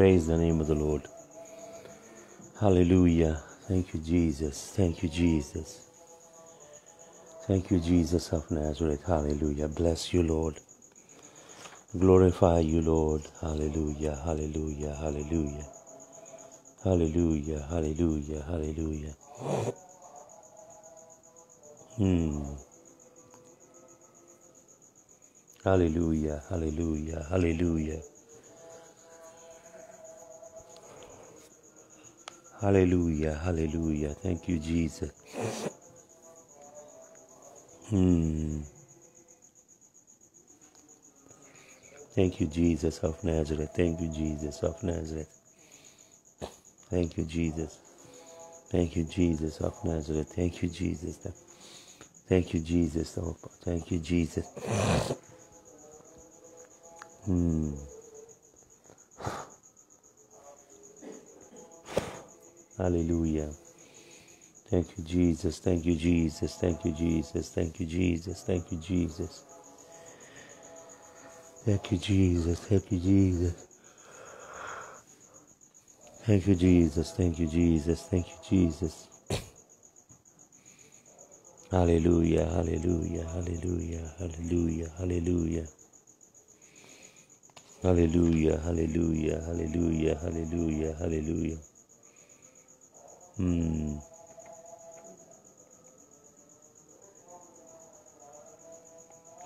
Praise the name of the Lord. Hallelujah. Thank you, Jesus. Thank you, Jesus. Thank you, Jesus of Nazareth. Hallelujah. Bless you, Lord. Glorify you, Lord. Hallelujah. Hallelujah. Hallelujah. Hallelujah. Hallelujah. Hallelujah. Hmm. Hallelujah. Hallelujah. Hallelujah. Hallelujah, hallelujah. Thank you, Jesus. Hmm. Thank you, Jesus of Nazareth. Thank you, Jesus of Nazareth. Thank you, Jesus. Thank you, Jesus of Nazareth. Thank you, Jesus. Thank you, Jesus. Oh Thank you, Jesus. Hmm. Hallelujah. Thank you, Jesus. Thank you, Jesus. Thank you, Jesus. Thank you, Jesus. Thank you, Jesus. Thank you, Jesus. Thank you, Jesus. Thank you, Jesus. Thank you, Jesus. Thank you, Jesus. Hallelujah, hallelujah, hallelujah, hallelujah, hallelujah. Hallelujah, hallelujah, hallelujah, hallelujah, hallelujah. Hmm.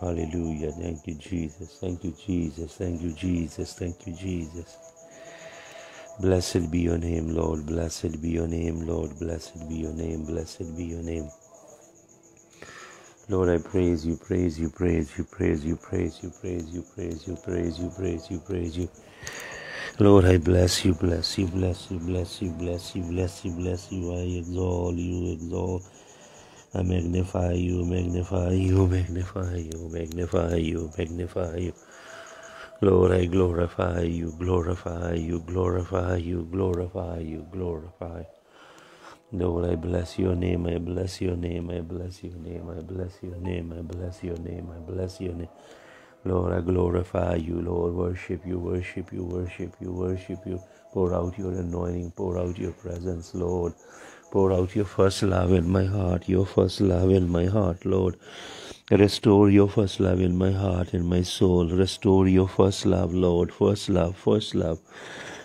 Hallelujah. Thank you, Jesus. Thank you, Jesus. Thank you, Jesus. Thank you, Jesus. Blessed be your name, Lord. Blessed be your name, Lord. Blessed be your name. Blessed be your name. Lord, I praise you, praise you, praise you, praise you, praise you, praise you, praise you, praise you, praise you, praise you. Lord, I bless you, bless you, bless you, bless you, bless you, bless you, bless you. I exalt you, exalt. I magnify you, magnify you, magnify you, magnify you, magnify you. Lord, I glorify you, glorify you, glorify you, glorify you, glorify. Lord, I bless your name, I bless your name, I bless your name, I bless your name, I bless your name, I bless your name. I bless your name. Lord, I glorify you, Lord. Worship you, worship you, worship you, worship you. Pour out your anointing, pour out your presence, Lord. Pour out your first love in my heart, your first love in my heart, Lord. Restore your first love in my heart, in my soul. Restore your first love, Lord. First love, first love.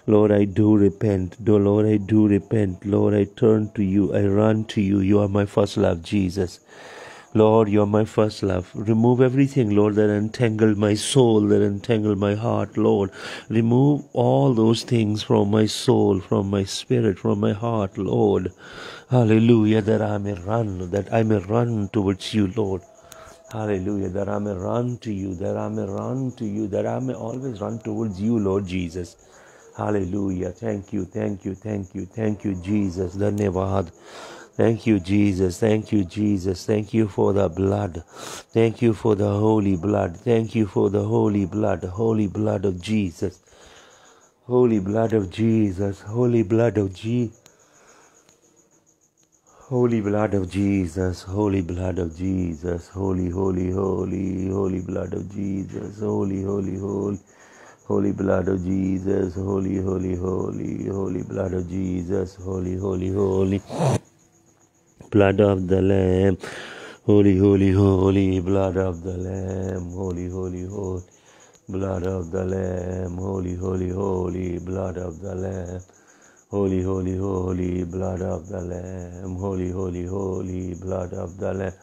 Lord, I do repent. Lord, I do repent. Lord, I turn to you. I run to you. You are my first love, Jesus. Lord, you're my first love. Remove everything, Lord, that entangled my soul, that entangled my heart, Lord. Remove all those things from my soul, from my spirit, from my heart, Lord. Hallelujah, that I may run, that I may run towards you, Lord. Hallelujah, that I may run to you, that I may run to you, that I may always run towards you, Lord Jesus. Hallelujah. Thank you, thank you, thank you, thank you, Jesus. Dhanyavad. Thank you, Jesus. Thank you, Jesus. Thank you for the blood. Thank you for the holy blood. Thank you for the holy blood, holy blood of Jesus. Holy blood of Jesus. Holy blood of Jesus. Holy blood of Jesus, holy blood of Jesus, holy, holy, holy, holy blood of Jesus, holy, holy, holy, holy blood of Jesus, holy, holy, holy, holy blood of Jesus, holy, holy, holy blood of the Lamb. Holy, holy, holy, blood of the Lamb. Holy, holy, holy, blood of the Lamb. Holy, holy, holy, blood of the Lamb. Holy, holy, holy, blood of the Lamb. Holy, holy, holy, blood of the Lamb.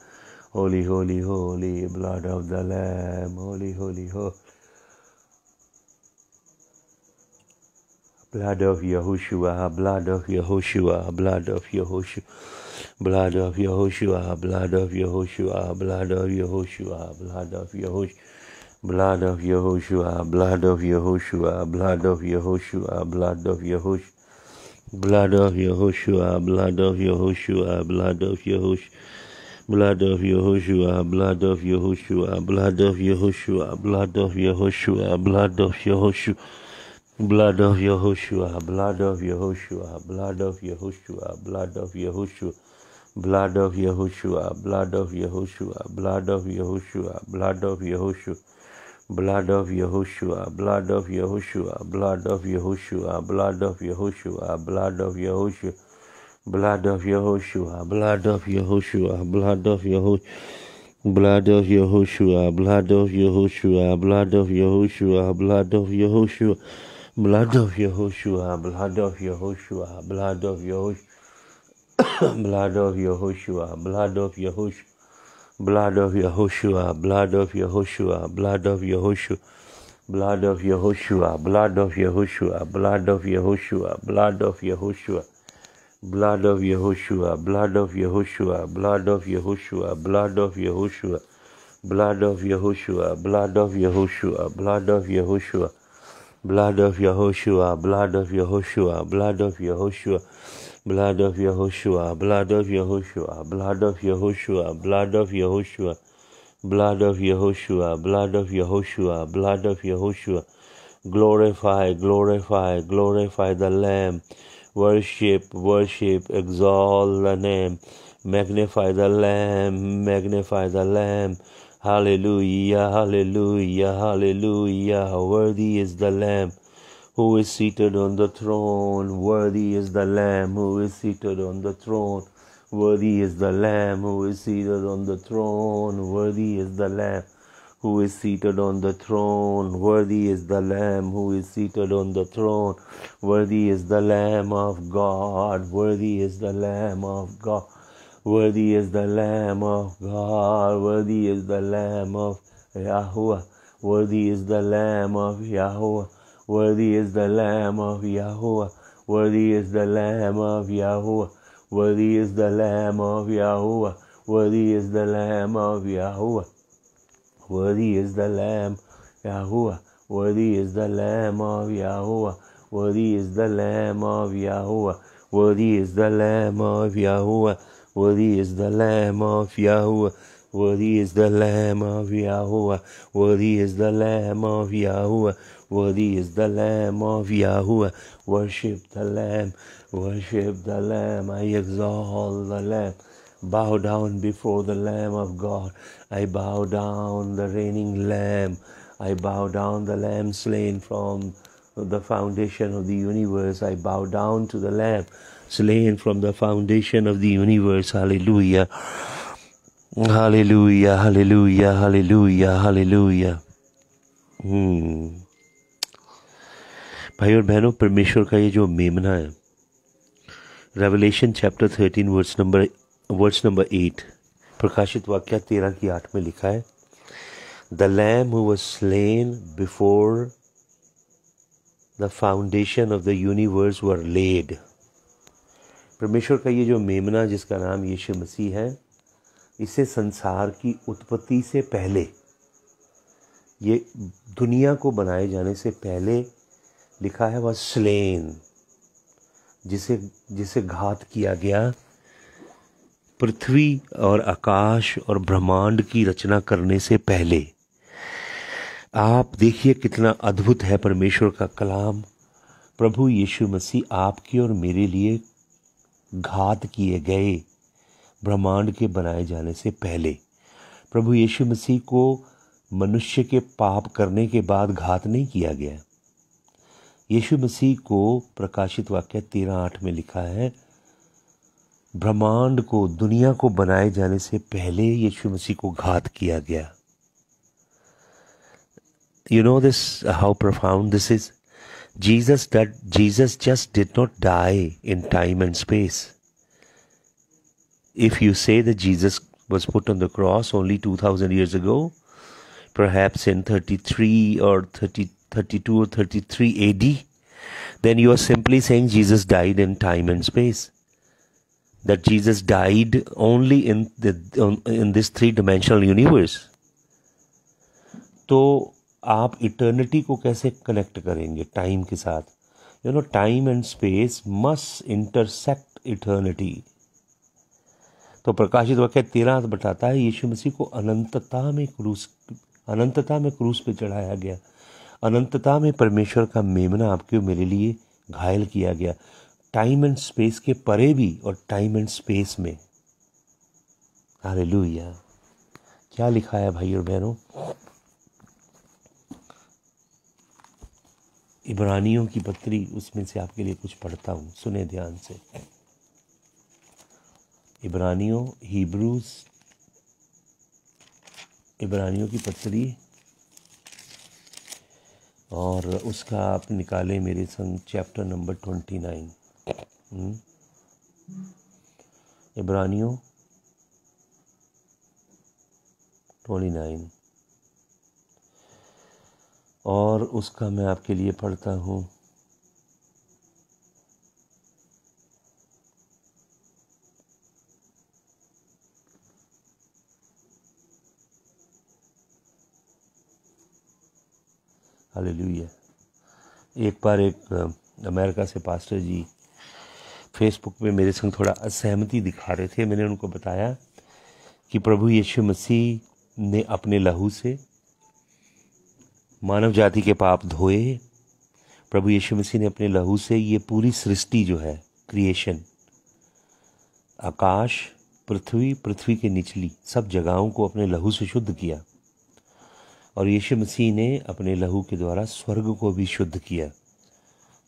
Holy, holy, holy, blood of the Lamb. Holy, holy, holy. Blood of Yahushua, blood of Yahushua, blood of Yahushua blood of Yehoshua, blood of Yehoshua, blood of Yehoshua, blood of Yehoshua. Blood of Yehoshua, blood of Yehoshua, blood of Yehoshua, blood of Yehoshua, blood of Yehoshua, blood of Yehoshua, blood of Yehoshua, blood of Yehoshua, blood of Yehoshua, blood of Yehoshua, blood of Yehoshua, blood of Yehoshua, blood of Yehoshua, blood of Yehoshua, blood of Yehoshua, blood of Yehoshua, blood of Yahushua, blood of Yahushua, blood of Yahushua, blood of Yahushua, blood of Yahushua, blood of Yahushua, blood of Yahushua, blood of Yahushua, blood of Yahushua, blood of Yahushua, blood of Yahushua, blood of Yahushua. Blood of Yahushua, blood of Yahushua, blood of Yahushua, blood of Yahushua, blood of Yahushua, blood of Yahushua, blood of Yahushua blood of Yehoshua, blood of Yehoshua, blood of Yehoshua, blood of Yehoshua, blood of Yehoshua, blood of Yehoshua, blood of Yehoshua, blood of Yehoshua, blood of Yehoshua, blood of Yehoshua, blood of Yehoshua, blood of Yehoshua, blood of Yehoshua, blood of Yehoshua, blood of Yehoshua, blood of Yehoshua, blood of Yehoshua, blood of Yehoshua, blood of Yehoshua, blood of Yahushua, blood of Yahushua, blood of Yahushua, blood of Yahushua, blood of Yahushua, blood of Yahushua, blood of Yahushua. Glorify, glorify, glorify the Lamb. Worship, worship, exalt the name. Magnify the Lamb, magnify the Lamb. Hallelujah, hallelujah, hallelujah. Worthy is the Lamb who is seated on the throne. Worthy is the Lamb who is seated on the throne. Worthy is the Lamb who is seated on the throne. Worthy is the Lamb who is seated on the throne. Worthy is the Lamb who is seated on the throne. Worthy is the Lamb of God. Worthy is the Lamb of God. Worthy is the Lamb of God. Worthy is the Lamb of Yahweh. Worthy is the Lamb of Yahweh. Worthy is the Lamb of Yahweh. Worthy is the Lamb of Yahweh. Worthy is the Lamb of Yahweh. Worthy is the Lamb of Yahweh. Worthy is the Lamb Yahweh. Worthy is the Lamb of Yahweh. Worthy is the Lamb of Yahweh. Worthy is the Lamb of Yahweh. Worthy is the Lamb of Yahweh. Worthy is the Lamb of Yahweh. Worthy is the Lamb of Yahweh. Worthy is the Lamb of Yahuwah. Worship the Lamb, worship the Lamb. I exalt the Lamb. Bow down before the Lamb of God. I bow down the reigning Lamb. I bow down the Lamb slain from the foundation of the universe. I bow down to the Lamb slain from the foundation of the universe. Hallelujah. Hallelujah, hallelujah, hallelujah, hallelujah. Hmm. भाई और बहनों परमेश्वर का ये जो मेमना है Revelation chapter thirteen verse number verse number eight प्रकाशित वाक्य तेरह की आठ में लिखा है the lamb who was slain before the foundation of the universe were laid परमेश्वर का ये जो मेमना जिसका नाम यीशु मसीह है इसे संसार की उत्पत्ति से पहले ये दुनिया को बनाए जाने से पहले लिखा है वह स्लेन जिसे जिसे घात किया गया पृथ्वी और आकाश और ब्रह्मांड की रचना करने से पहले आप देखिए कितना अद्भुत है परमेश्वर का कलाम प्रभु यीशु मसीह आपके और मेरे लिए घात किए गए ब्रह्मांड के बनाए जाने से पहले प्रभु यीशु मसीह को मनुष्य के पाप करने के बाद घात नहीं किया गया यीशु मसीह को प्रकाशित वाक्य तेरह आठ में लिखा है ब्रह्मांड को दुनिया को बनाए जाने से पहले यीशु मसीह को घात किया गया you know this how profound this is Jesus that Jesus just did not die in time and space if you say that Jesus the cross only two thousand years ago perhaps in thirty three और thirty 32 or 33 AD, then you are simply saying Jesus died in time and space. That Jesus died only in the in this three dimensional universe. तो आप eternity को कैसे connect करेंगे time के साथ you know time and space must intersect eternity तो प्रकाशित वाक्य तेरा बताता है यीशु मसीह को अनंतता में क्रूस अनंतता में क्रूस पे चढ़ाया गया अनंतता में परमेश्वर का मेमना आपके मेरे लिए घायल किया गया टाइम एंड स्पेस के परे भी और टाइम एंड स्पेस में अरे क्या लिखा है भाई और बहनों इब्रानियों की पत्री उसमें से आपके लिए कुछ पढ़ता हूँ सुने ध्यान से इब्रानियों हिब्रूज इब्रानियों की पत्री और उसका आप निकालें मेरे संग चैप्टर नंबर ट्वेंटी नाइन इब्रानियों ट्वेंटी नाइन और उसका मैं आपके लिए पढ़ता हूँ हालेलुया एक बार एक अमेरिका से पास्टर जी फेसबुक पे मेरे संग थोड़ा असहमति दिखा रहे थे मैंने उनको बताया कि प्रभु यीशु मसीह ने अपने लहू से मानव जाति के पाप धोए प्रभु यीशु मसीह ने अपने लहू से ये पूरी सृष्टि जो है क्रिएशन आकाश पृथ्वी पृथ्वी के निचली सब जगहों को अपने लहू से शुद्ध किया और यीशु मसीह ने अपने लहू के द्वारा स्वर्ग को भी शुद्ध किया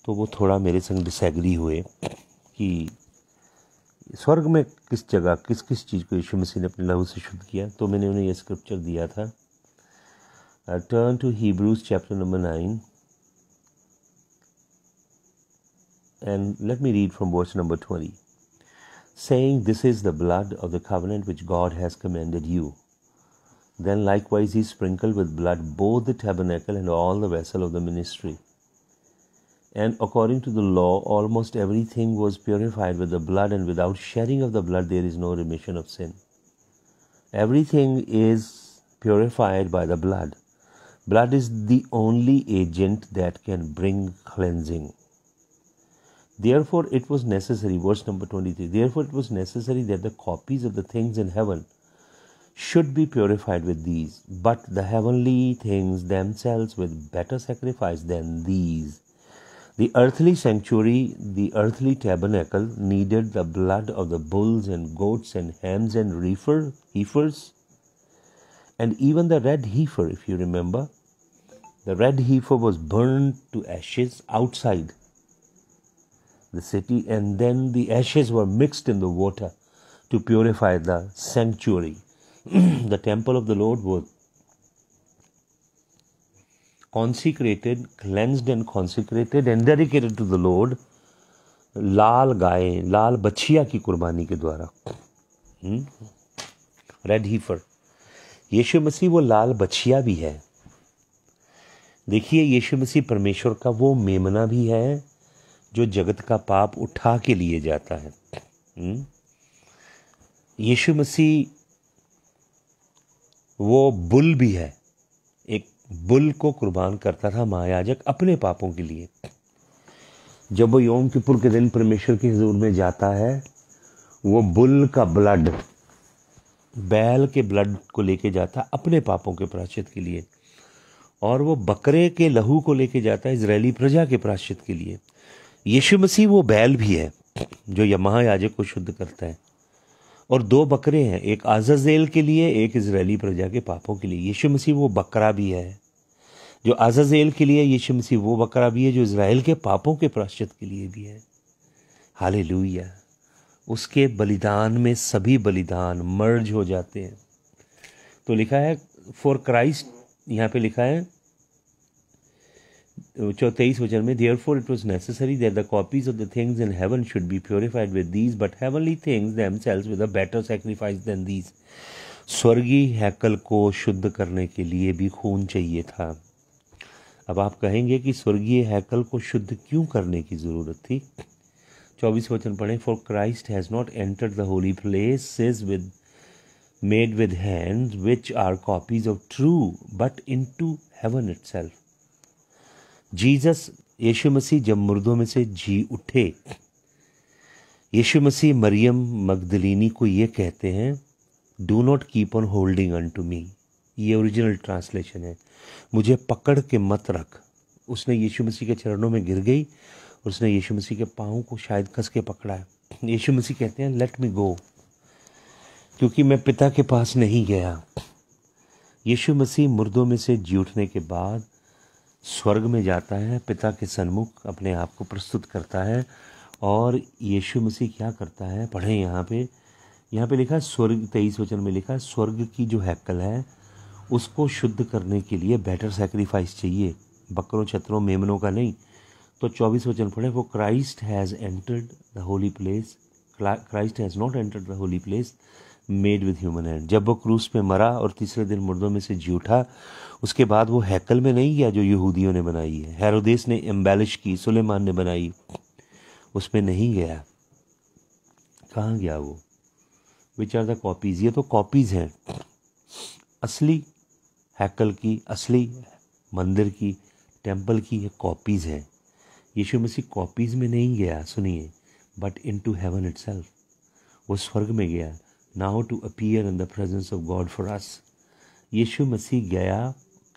तो वो थोड़ा मेरे संग डिसग्री हुए कि स्वर्ग में किस जगह किस किस चीज़ को यीशु मसीह ने अपने लहू से शुद्ध किया तो मैंने उन्हें यह स्क्रिप्चर दिया था turn to Hebrews chapter number nine and let me read from verse number twenty saying, this is the blood of the covenant which God has commended you Then likewise he sprinkled with blood both the tabernacle and all the vessel of the ministry. And according to the law, almost everything was purified with the blood, and without shedding of the blood, there is no remission of sin. Everything is purified by the blood. Blood is the only agent that can bring cleansing. Therefore, it was necessary, verse number 23, therefore, it was necessary that the copies of the things in heaven should be purified with these, but the heavenly things themselves with better sacrifice than these. The earthly sanctuary, the earthly tabernacle, needed the blood of the bulls and goats and hams and reefer, heifers, and even the red heifer, if you remember. The red heifer was burned to ashes outside the city, and then the ashes were mixed in the water to purify the sanctuary. the temple of the Lord was consecrated, cleansed, and consecrated and dedicated to the Lord. लाल गाय लाल बछिया की कुर्बानी के द्वारा red हम्म? हीफर यीशु मसीह वो लाल बछिया भी है देखिए यीशु मसीह परमेश्वर का वो मेमना भी है जो जगत का पाप उठा के लिए जाता है हम्म? यीशु मसीह वो बुल भी है एक बुल को कुर्बान करता था महायाजक अपने पापों के लिए जब वो योम किपुर के दिन परमेश्वर के हजूर में जाता है वो बुल का ब्लड बैल के ब्लड को लेके जाता अपने पापों के प्राश्चित के लिए और वो बकरे के लहू को लेके जाता है इसराइली प्रजा के प्राश्चित के लिए यीशु मसीह वो बैल भी है जो यह महायाजक को शुद्ध करता है और दो बकरे हैं एक आजाजेल के लिए एक इसराइली प्रजा के पापों के लिए यीशु मसीह वो बकरा भी है जो आजाजेल के लिए यीशु मसीह वो बकरा भी है जो इसराइल के पापों के प्राश्चित के लिए भी है हाल उसके बलिदान में सभी बलिदान मर्ज हो जाते हैं तो लिखा है फॉर क्राइस्ट यहाँ पे लिखा है which are teis vachan mein therefore it was necessary that the copies of the things in heaven should be purified with these but heavenly things themselves with a better sacrifice than these स्वर्गीय हैकल को शुद्ध करने के लिए भी खून चाहिए था अब आप कहेंगे कि स्वर्गीय हैकल को शुद्ध क्यों करने की ज़रूरत थी चौबीस वचन पढ़ें for Christ has not entered the holy place is with made with hand which are copies of true but into heaven itself Jesus Yeshu Masih जब मुर्दों में से जी उठे यीशु मसीह मरियम मगदलिनी को ये कहते हैं do not keep on holding on to me ये ओरिजिनल ट्रांसलेशन है मुझे पकड़ के मत रख उसने यीशु मसीह के चरणों में गिर गई उसने यीशु मसीह के पाँव को शायद कस के पकड़ा है यीशु मसीह कहते हैं लेट मी गो क्योंकि मैं पिता के पास नहीं गया यीशु मसीह मुर्दों में से जी उठने के बाद स्वर्ग में जाता है पिता के सन्मुख अपने आप को प्रस्तुत करता है और यीशु मसीह क्या करता है पढ़ें यहाँ पे यहाँ पे लिखा स्वर्ग तेईस वचन में लिखा स्वर्ग की जो हैकल है उसको शुद्ध करने के लिए बेटर सेक्रीफाइस चाहिए बकरों छतरों मेमनों का नहीं तो चौबीस वचन पढ़े वो Christ has entered the holy place Christ has not entered the holy place made with human hand जब वो क्रूस पे मरा और तीसरे दिन मुर्दों में से जी उठा उसके बाद वो हैकल में नहीं गया जो यहूदियों ने बनाई है हैरोदेस ने एम्बेलिश की सुलेमान ने बनाई उसमें नहीं गया कहाँ गया वो विच आर द कॉपीज़ ये तो कॉपीज़ हैं असली हैकल की असली मंदिर की टेम्पल की ये कॉपीज़ हैं यीशु मसीह कॉपीज़ में नहीं गया सुनिए but into heaven it वो स्वर्ग में गया now to appear in the presence of God for us Yeshu Masih गया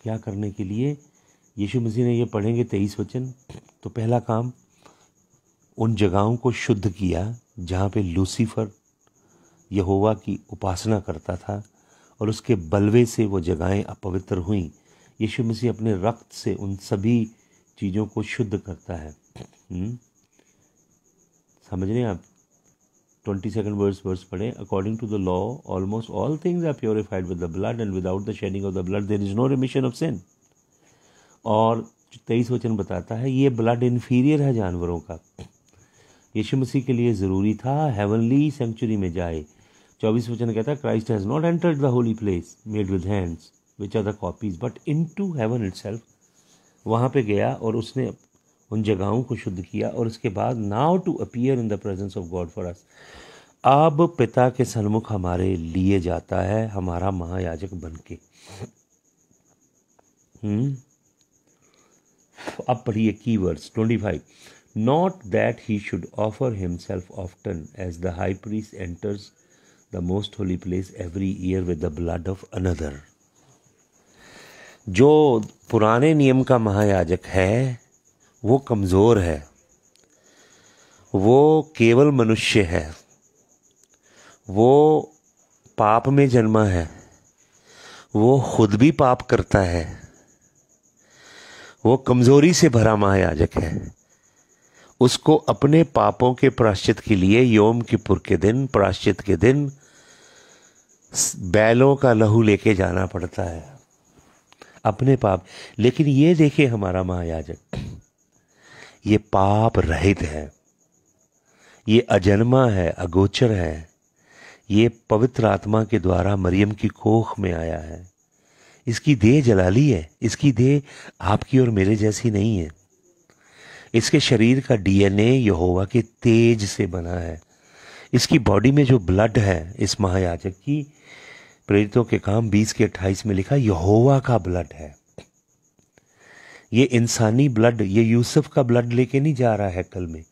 क्या करने के लिए यीशु मसीह ने ये पढ़ेंगे तेईस वचन तो पहला काम उन जगहों को शुद्ध किया जहाँ पे लूसीफर यहोवा की उपासना करता था और उसके बलवे से वो जगहें अपवित्र हुईं यीशु मसीह अपने रक्त से उन सभी चीज़ों को शुद्ध करता है हम्म? समझ रहे हैं आप ट्वेंटी सेकेंड वर्स वर्स पढ़े according to the law almost all things are purified with the blood and without the shedding of the blood there is no remission of sin और तेईस वचन बताता है ये ब्लड इन्फीरियर है जानवरों का यीशु मसीह के लिए ज़रूरी था हेवनली सेंचुरी में जाए चौबीस वचन कहता है Christ has not entered the holy place made with hands which are the copies but into heaven itself वहाँ पर गया और उसने उन जगहों को शुद्ध किया और उसके बाद now to appear in the presence of God for us अब पिता के सन्मुख हमारे लिए जाता है हमारा महायाजक बन के हम्म? अब पढ़िए की words twenty five not that he should offer himself often as the high priest enters the most holy place every year with the blood of another जो पुराने नियम का महायाजक है वो कमज़ोर है वो केवल मनुष्य है वो पाप में जन्मा है वो खुद भी पाप करता है वो कमज़ोरी से भरा महायाजक है उसको अपने पापों के प्राश्चित के लिए योम पुर के दिन प्राश्चित के दिन बैलों का लहू लेके जाना पड़ता है अपने पाप लेकिन ये देखे हमारा महायाजक ये पाप रहित है ये अजन्मा है अगोचर है ये पवित्र आत्मा के द्वारा मरियम की कोख में आया है इसकी देह जलाली है इसकी देह आपकी और मेरे जैसी नहीं है इसके शरीर का डीएनए यहोवा के तेज से बना है इसकी बॉडी में जो ब्लड है इस महायाजक की प्रेरितों के काम बीस के अट्ठाईस में लिखा यहोवा का ब्लड है ये इंसानी ब्लड ये यूसुफ का ब्लड लेके नहीं जा रहा है कल में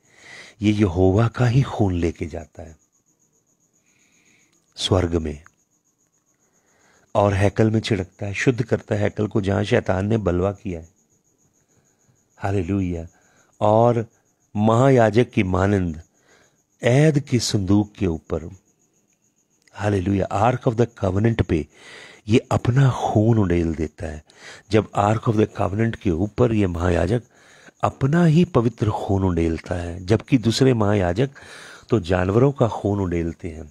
ये यहोवा का ही खून लेके जाता है स्वर्ग में और हैकल में छिड़कता है शुद्ध करता है हैकल को जहां शैतान ने बलवा किया है हालेलुया और महायाजक की मानंद ऐद के संदूक के ऊपर hallelujah ark of the covenant पे ये अपना खून उड़ेल देता है जब आर्क ऑफ द कावनेंट के ऊपर ये महायाजक अपना ही पवित्र खून उडेलता है जबकि दूसरे महायाजक तो जानवरों का खून उडेलते हैं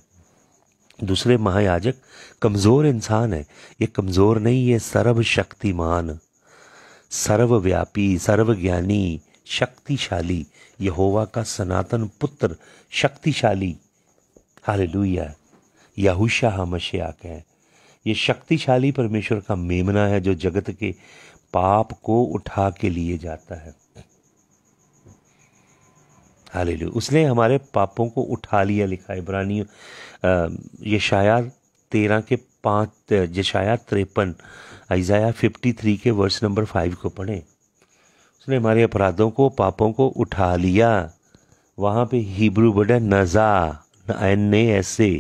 दूसरे महायाजक कमज़ोर इंसान है ये कमज़ोर नहीं ये सर्वशक्तिमान सर्वव्यापी सर्वज्ञानी शक्तिशाली यहोवा का सनातन पुत्र शक्तिशाली हालेलुया यहूशाह मशिया है ये शक्तिशाली परमेश्वर का मेमना है जो जगत के पाप को उठा के लिए जाता है हाल उसने हमारे पापों को उठा लिया लिखा ये यशाया तेरह के पाँच जशाया त्रेपन ऐजाया फिफ्टी थ्री के वर्स नंबर फाइव को पढ़े उसने हमारे अपराधों को पापों को उठा लिया वहाँ पे हिब्रू वर्ड नज़ा एन ए ऐसे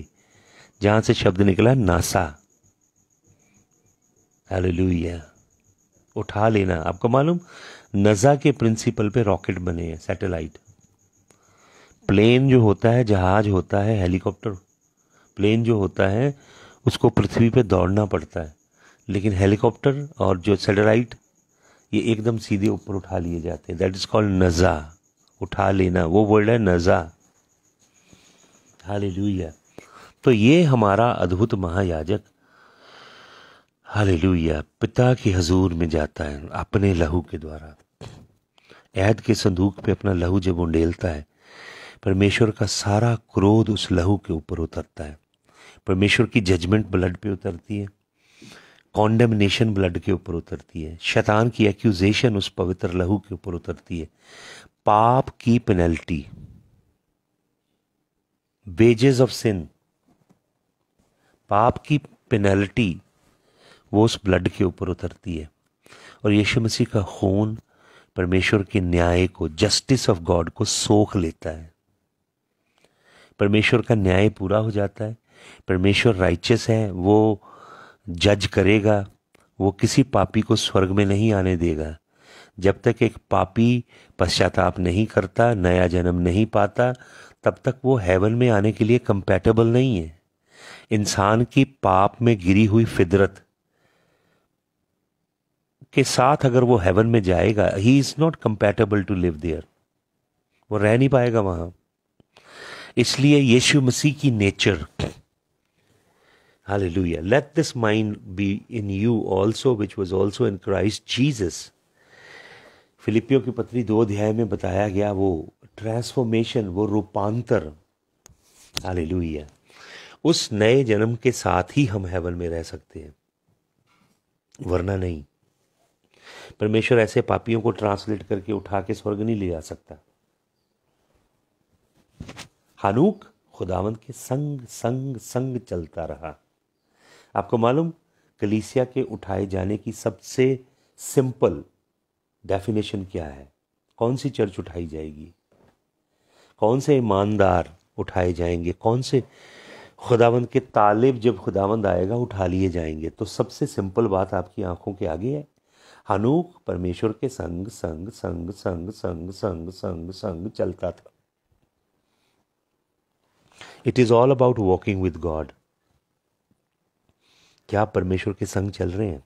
जहाँ से शब्द निकला नासा हालेलुया उठा लेना आपको मालूम नज़ा के प्रिंसिपल पे रॉकेट बने हैं सैटेलाइट प्लेन जो होता है जहाज होता है हेलीकॉप्टर प्लेन जो होता है उसको पृथ्वी पे दौड़ना पड़ता है लेकिन हेलीकॉप्टर और जो सैटेलाइट ये एकदम सीधे ऊपर उठा लिए जाते हैं दैट इज़ कॉल्ड नज़ा उठा लेना वो वर्ड है नज़ा हालेलुया तो ये हमारा अद्भुत महायाजक हालेलुया पिता की हजूर में जाता है अपने लहू के द्वारा ऐद के संदूक पे अपना लहू जब उंडेलता है परमेश्वर का सारा क्रोध उस लहू के ऊपर उतरता है परमेश्वर की जजमेंट ब्लड पे उतरती है कॉन्डमनेशन ब्लड के ऊपर उतरती है शैतान की एक्यूजेशन उस पवित्र लहू के ऊपर उतरती है पाप की पेनल्टी बेजेस ऑफ सिन पाप की पेनल्टी वो उस ब्लड के ऊपर उतरती है और यीशु मसीह का खून परमेश्वर के न्याय को जस्टिस ऑफ गॉड को सोख लेता है परमेश्वर का न्याय पूरा हो जाता है परमेश्वर राइचस है वो जज करेगा वो किसी पापी को स्वर्ग में नहीं आने देगा जब तक एक पापी पश्चाताप नहीं करता नया जन्म नहीं पाता तब तक वो हेवन में आने के लिए कंपैटिबल नहीं है इंसान की पाप में गिरी हुई फितरत के साथ अगर वो हेवन में जाएगा he is not compatible to live there वो रह नहीं पाएगा वहां इसलिए यीशु मसीह की nature Hallelujah. Let this mind be in you also which was also in Christ Jesus फिलिपियो की पत्री दो अध्याय में बताया गया वो ट्रांसफॉर्मेशन वो रूपांतर हालेलुया उस नए जन्म के साथ ही हम हेवन में रह सकते हैं वरना नहीं परमेश्वर ऐसे पापियों को ट्रांसलेट करके उठा के स्वर्ग नहीं ले जा सकता हानूक खुदावंत के संग संग संग चलता रहा आपको मालूम कलीसिया के उठाए जाने की सबसे सिंपल डेफिनेशन क्या है कौन सी चर्च उठाई जाएगी कौन से ईमानदार उठाए जाएंगे कौन से खुदावंद के तालिब जब खुदावंद आएगा उठा लिए जाएंगे तो सबसे सिंपल बात आपकी आंखों के आगे है हनूक परमेश्वर के संग संग संग संग संग संग संग संग चलता था it is all about walking with God क्या परमेश्वर के संग चल रहे हैं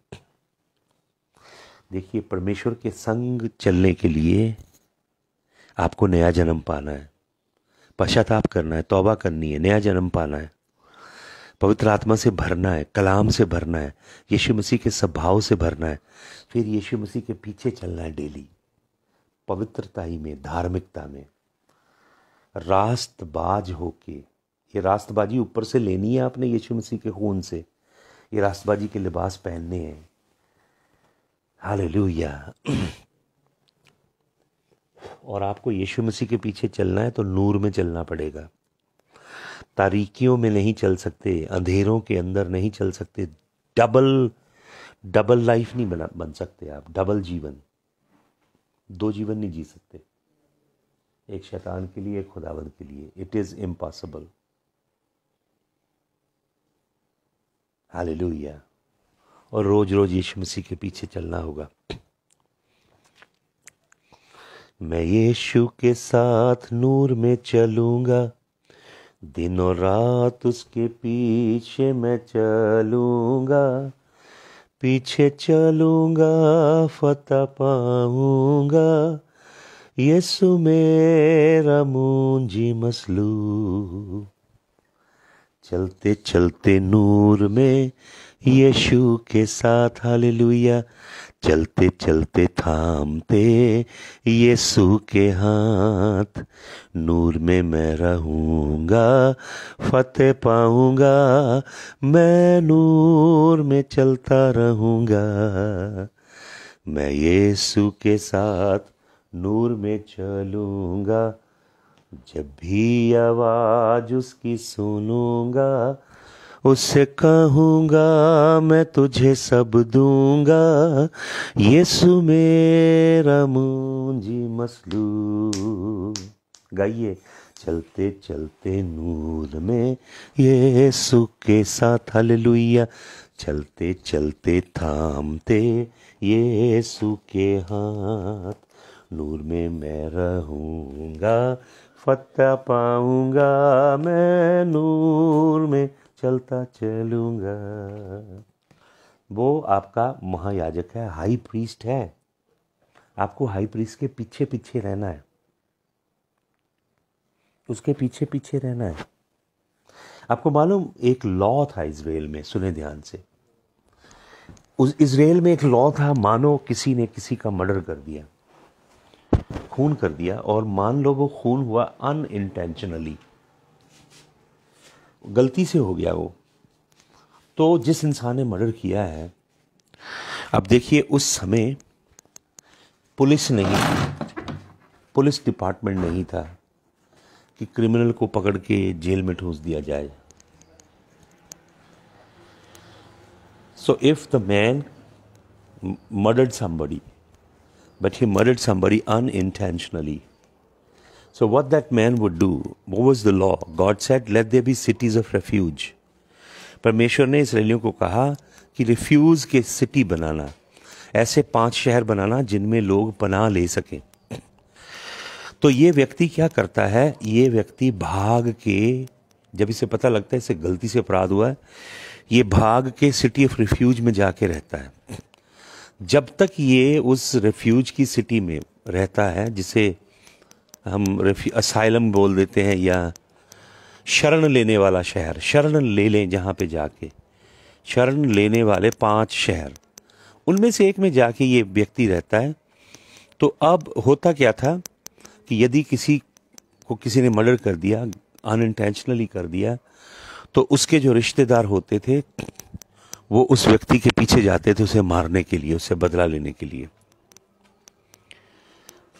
देखिए परमेश्वर के संग चलने के लिए आपको नया जन्म पाना है पश्चाताप करना है तौबा करनी है नया जन्म पाना है पवित्र आत्मा से भरना है कलाम से भरना है यीशु मसीह के स्वभाव से भरना है फिर यीशु मसीह के पीछे चलना है डेली पवित्रता ही में धार्मिकता में रास्तबाज होके ये रास्तबाजी ऊपर से लेनी है आपने यीशु मसीह के खून से ये रास्तबाजी के लिबास पहनने हैं हालेलुया और आपको यीशु मसीह के पीछे चलना है तो नूर में चलना पड़ेगा तारीकियों में नहीं चल सकते अंधेरों के अंदर नहीं चल सकते डबल डबल लाइफ नहीं बना बन सकते आप डबल जीवन दो जीवन नहीं जी सकते एक शैतान के लिए एक खुदावन के लिए इट इज़ इम्पॉसिबल हालेलुया और रोज़ रोज़ यीशु मसीह के पीछे चलना होगा मैं यीशु के साथ नूर में चलूंगा दिनों रात उसके पीछे मैं चलूँगा पीछे चलूँगा फतह पाऊँगा यीशु मेरा मुंजी मसलू चलते चलते नूर में यीशु के साथ हालेलुया चलते चलते थामते ये सूखे हाथ नूर में मैं रहूँगा फतेह पाऊँगा मैं नूर में चलता रहूँगा मैं यीशु के साथ नूर में चलूँगा जब भी आवाज़ उसकी सुनूँगा उससे कहूँगा मैं तुझे सब दूंगा ये सुमेरा मुंजी मसलू गाइए चलते चलते नूर में ये के साथ लुइया चलते चलते थामते ये के हाथ नूर में मैं रहूँगा फतह पाऊँगा मैं नूर में चलता चलूंगा वो आपका महायाजक है हाई प्रीस्ट है आपको हाई प्रीस्ट के पीछे पीछे रहना है उसके पीछे पीछे रहना है आपको मालूम एक लॉ था इसराइल में सुने ध्यान से उस इसराइल में एक लॉ था मानो किसी ने किसी का मर्डर कर दिया खून कर दिया और मान लो वो खून हुआ अनइंटेंशनली गलती से हो गया वो तो जिस इंसान ने मर्डर किया है अब देखिए उस समय पुलिस नहीं पुलिस डिपार्टमेंट नहीं था कि क्रिमिनल को पकड़ के जेल में ठूस दिया जाए so if the man murdered somebody but he murdered somebody unintentionally So, what that man would do, what was the law? God said, let there be cities of refuge. परमेश्वर ने इसराइलियों को कहा कि रिफ्यूज के city बनाना ऐसे पांच शहर बनाना जिनमें लोग पनाह ले सकें तो ये व्यक्ति क्या करता है ये व्यक्ति भाग के जब इसे पता लगता है इसे गलती से अपराध हुआ है ये भाग के सिटी ऑफ रिफ्यूज में जाके रहता है जब तक ये उस रिफ्यूज की सिटी में रहता है जिसे हम रेफ्यू असाइलम बोल देते हैं या शरण लेने वाला शहर शरण ले लें जहाँ पे जाके शरण लेने वाले पांच शहर उनमें से एक में जाके ये व्यक्ति रहता है तो अब होता क्या था कि यदि किसी को किसी ने मर्डर कर दिया अनइंटेंशनली कर दिया तो उसके जो रिश्तेदार होते थे वो उस व्यक्ति के पीछे जाते थे उसे मारने के लिए उसे बदला लेने के लिए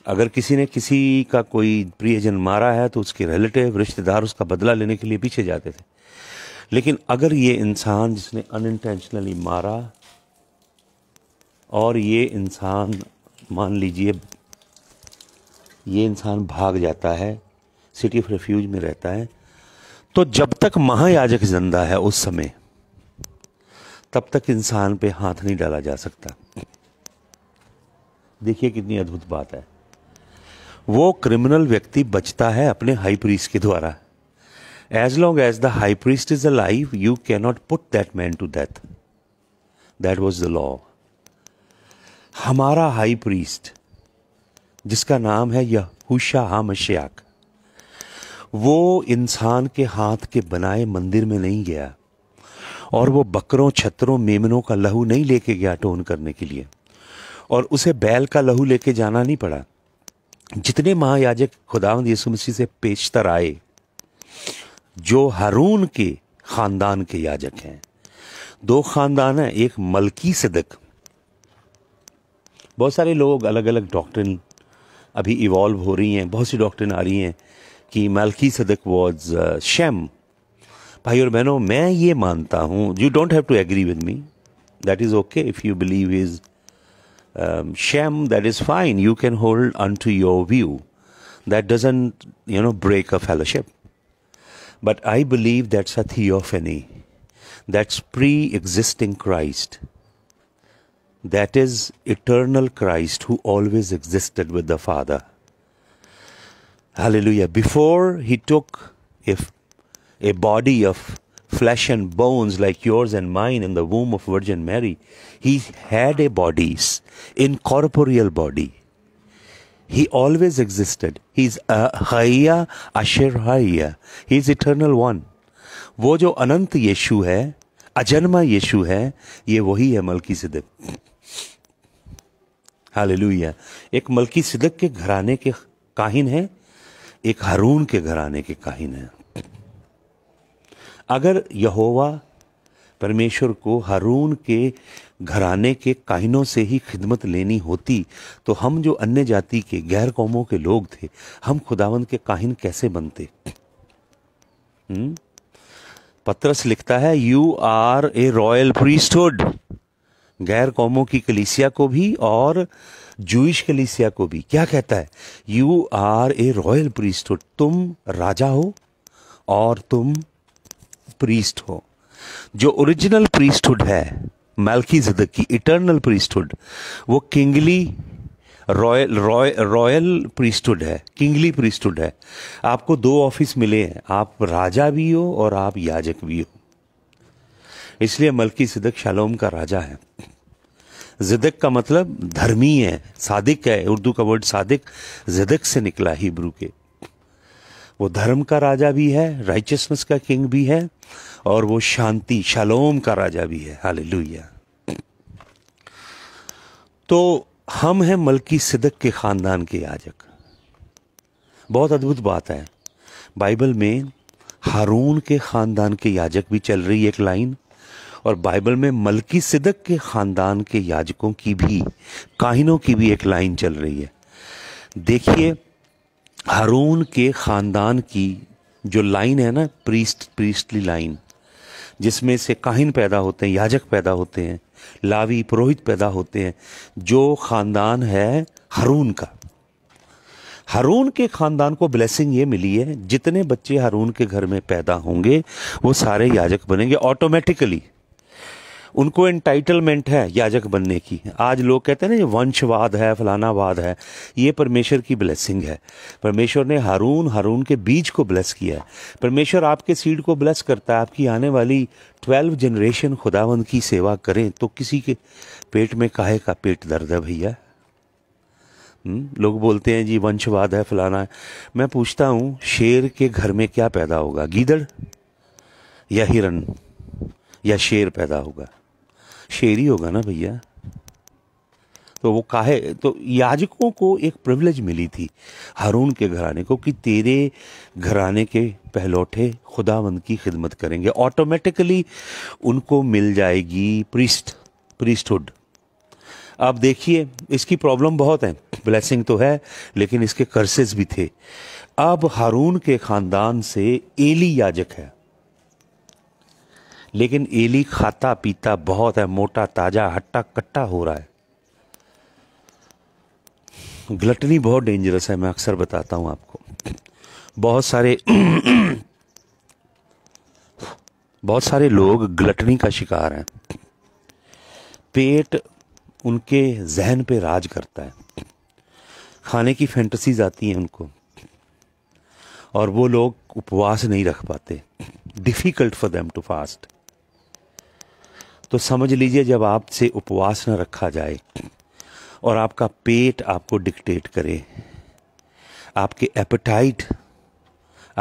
अगर किसी ने किसी का कोई प्रियजन मारा है तो उसके रिलेटिव रिश्तेदार उसका बदला लेने के लिए पीछे जाते थे लेकिन अगर ये इंसान जिसने अनइंटेंशनली मारा और ये इंसान मान लीजिए ये इंसान भाग जाता है सिटी ऑफ रेफ्यूज में रहता है तो जब तक महायाजक जिंदा है उस समय तब तक इंसान पे हाथ नहीं डाला जा सकता देखिए कितनी अद्भुत बात है वो क्रिमिनल व्यक्ति बचता है अपने हाई प्रीस्ट के द्वारा as long as the high priest is a life you cannot put that man to death that was the law हमारा हाई प्रीस्ट जिसका नाम है यह हा मशियाक वो इंसान के हाथ के बनाए मंदिर में नहीं गया और वो बकरों छतरों मेमनों का लहू नहीं लेके गया टोन करने के लिए और उसे बैल का लहू लेके जाना नहीं पड़ा जितने महायाजक खुदावंद यीशु मसीह से पेशतर आए जो हारून के खानदान के याजक हैं दो खानदान हैं एक मलकी सदक बहुत सारे लोग अलग अलग डॉक्ट्रिन अभी इवॉल्व हो रही हैं बहुत सी डॉक्ट्रिन आ रही हैं कि मलकी सदक वॉज शैम भाई और बहनों मैं ये मानता हूँ you don't have to agree with me that is okay if you believe is um, Shem, that is fine. You can hold unto your view. That doesn't, you know, break a fellowship. But I believe that's a theophany. That's pre existing Christ. That is eternal Christ who always existed with the Father. Hallelujah. Before he took if a body of flesh and bones like yours and mine in the womb of Virgin Mary. He had a body, incorporeal body. He always existed. He's Hayya Asher Hayya. He's eternal one. वो जो अनंत यीशु है अजन्मा यीशु है ये वही है मलकी सिदक हालेलुया एक मलकी सिदक के घराने के काहिन है एक हारून के घराने के काहिन है अगर यहोवा परमेश्वर को हारून के घराने के काहिनों से ही खिदमत लेनी होती तो हम जो अन्य जाति के गैर कौमों के लोग थे हम खुदावंद के काहिन कैसे बनते हुँ? हम्म? पत्रस लिखता है you are a royal priesthood गैर कौमों की कलीसिया को भी और जूश कलीसिया को भी क्या कहता है you are a royal priesthood तुम राजा हो और तुम प्रीस्ट हो जो ओरिजिनल प्रीस्टहुड है मैल्की जिद की इटर्नल प्रीस्टहुड वो kingly royal roy royal priesthood है किंगली प्रीस्टहुड है आपको दो ऑफिस मिले हैं आप राजा भी हो और आप याजक भी हो इसलिए मलकी सिदक शालोम का राजा है जिदक का मतलब धर्मी है सादिक है उर्दू का वर्ड सादिक जिदक से निकला हिब्रू के वो धर्म का राजा भी है राइचसनेस का किंग भी है और वो शांति शालोम का राजा भी है हाल तो हम हैं मलकी सिदक के ख़ानदान के याजक बहुत अद्भुत बात है बाइबल में हारून के ख़ानदान के याजक भी चल रही है एक लाइन और बाइबल में मलकी सिदक के ख़ानदान के याजकों की भी काहिनों की भी एक लाइन चल रही है देखिए हारून के ख़ानदान की जो लाइन है ना प्रीस्ट प्रीस्टली लाइन जिसमें से काहिन पैदा होते हैं याजक पैदा होते हैं लावी पुरोहित पैदा होते हैं जो ख़ानदान है हरून का हरून के ख़ानदान को ब्लेसिंग ये मिली है जितने बच्चे हरून के घर में पैदा होंगे वो सारे याजक बनेंगे ऑटोमेटिकली उनको एंटाइटलमेंट है याजक बनने की आज लोग कहते हैं ना ये वंशवाद है फलानावाद है ये परमेश्वर की ब्लेसिंग है परमेश्वर ने हारून हारून के बीज को ब्लेस किया है परमेश्वर आपके सीड को ब्लेस करता है आपकी आने वाली ट्वेल्व जनरेशन खुदावंद की सेवा करें तो किसी के पेट में काहे का पेट दर्द है भैया हम्म, लोग बोलते हैं जी वंशवाद है फलाना है मैं पूछता हूँ शेर के घर में क्या पैदा होगा गीदड़ या हिरन या शेर पैदा होगा शेरी होगा ना भैया तो वो काहे तो याजकों को एक प्रिविलेज मिली थी हारून के घराने को कि तेरे घराने के पहलौठे खुदावंद की खिदमत करेंगे ऑटोमेटिकली उनको मिल जाएगी प्रीस्ट प्रीस्टहुड आप देखिए इसकी प्रॉब्लम बहुत है ब्लेसिंग तो है लेकिन इसके कर्सेज भी थे अब हारून के ख़ानदान से एली याजक है लेकिन एली खाता पीता बहुत है मोटा ताजा हट्टा कट्टा हो रहा है ग्लटनी बहुत डेंजरस है मैं अक्सर बताता हूँ आपको बहुत सारे बहुत सारे लोग ग्लटनी का शिकार हैं पेट उनके जहन पे राज करता है खाने की फैंटसीज आती हैं उनको और वो लोग उपवास नहीं रख पाते difficult for them to fast तो समझ लीजिए जब आपसे उपवास न रखा जाए और आपका पेट आपको डिक्टेट करे आपके एपेटाइट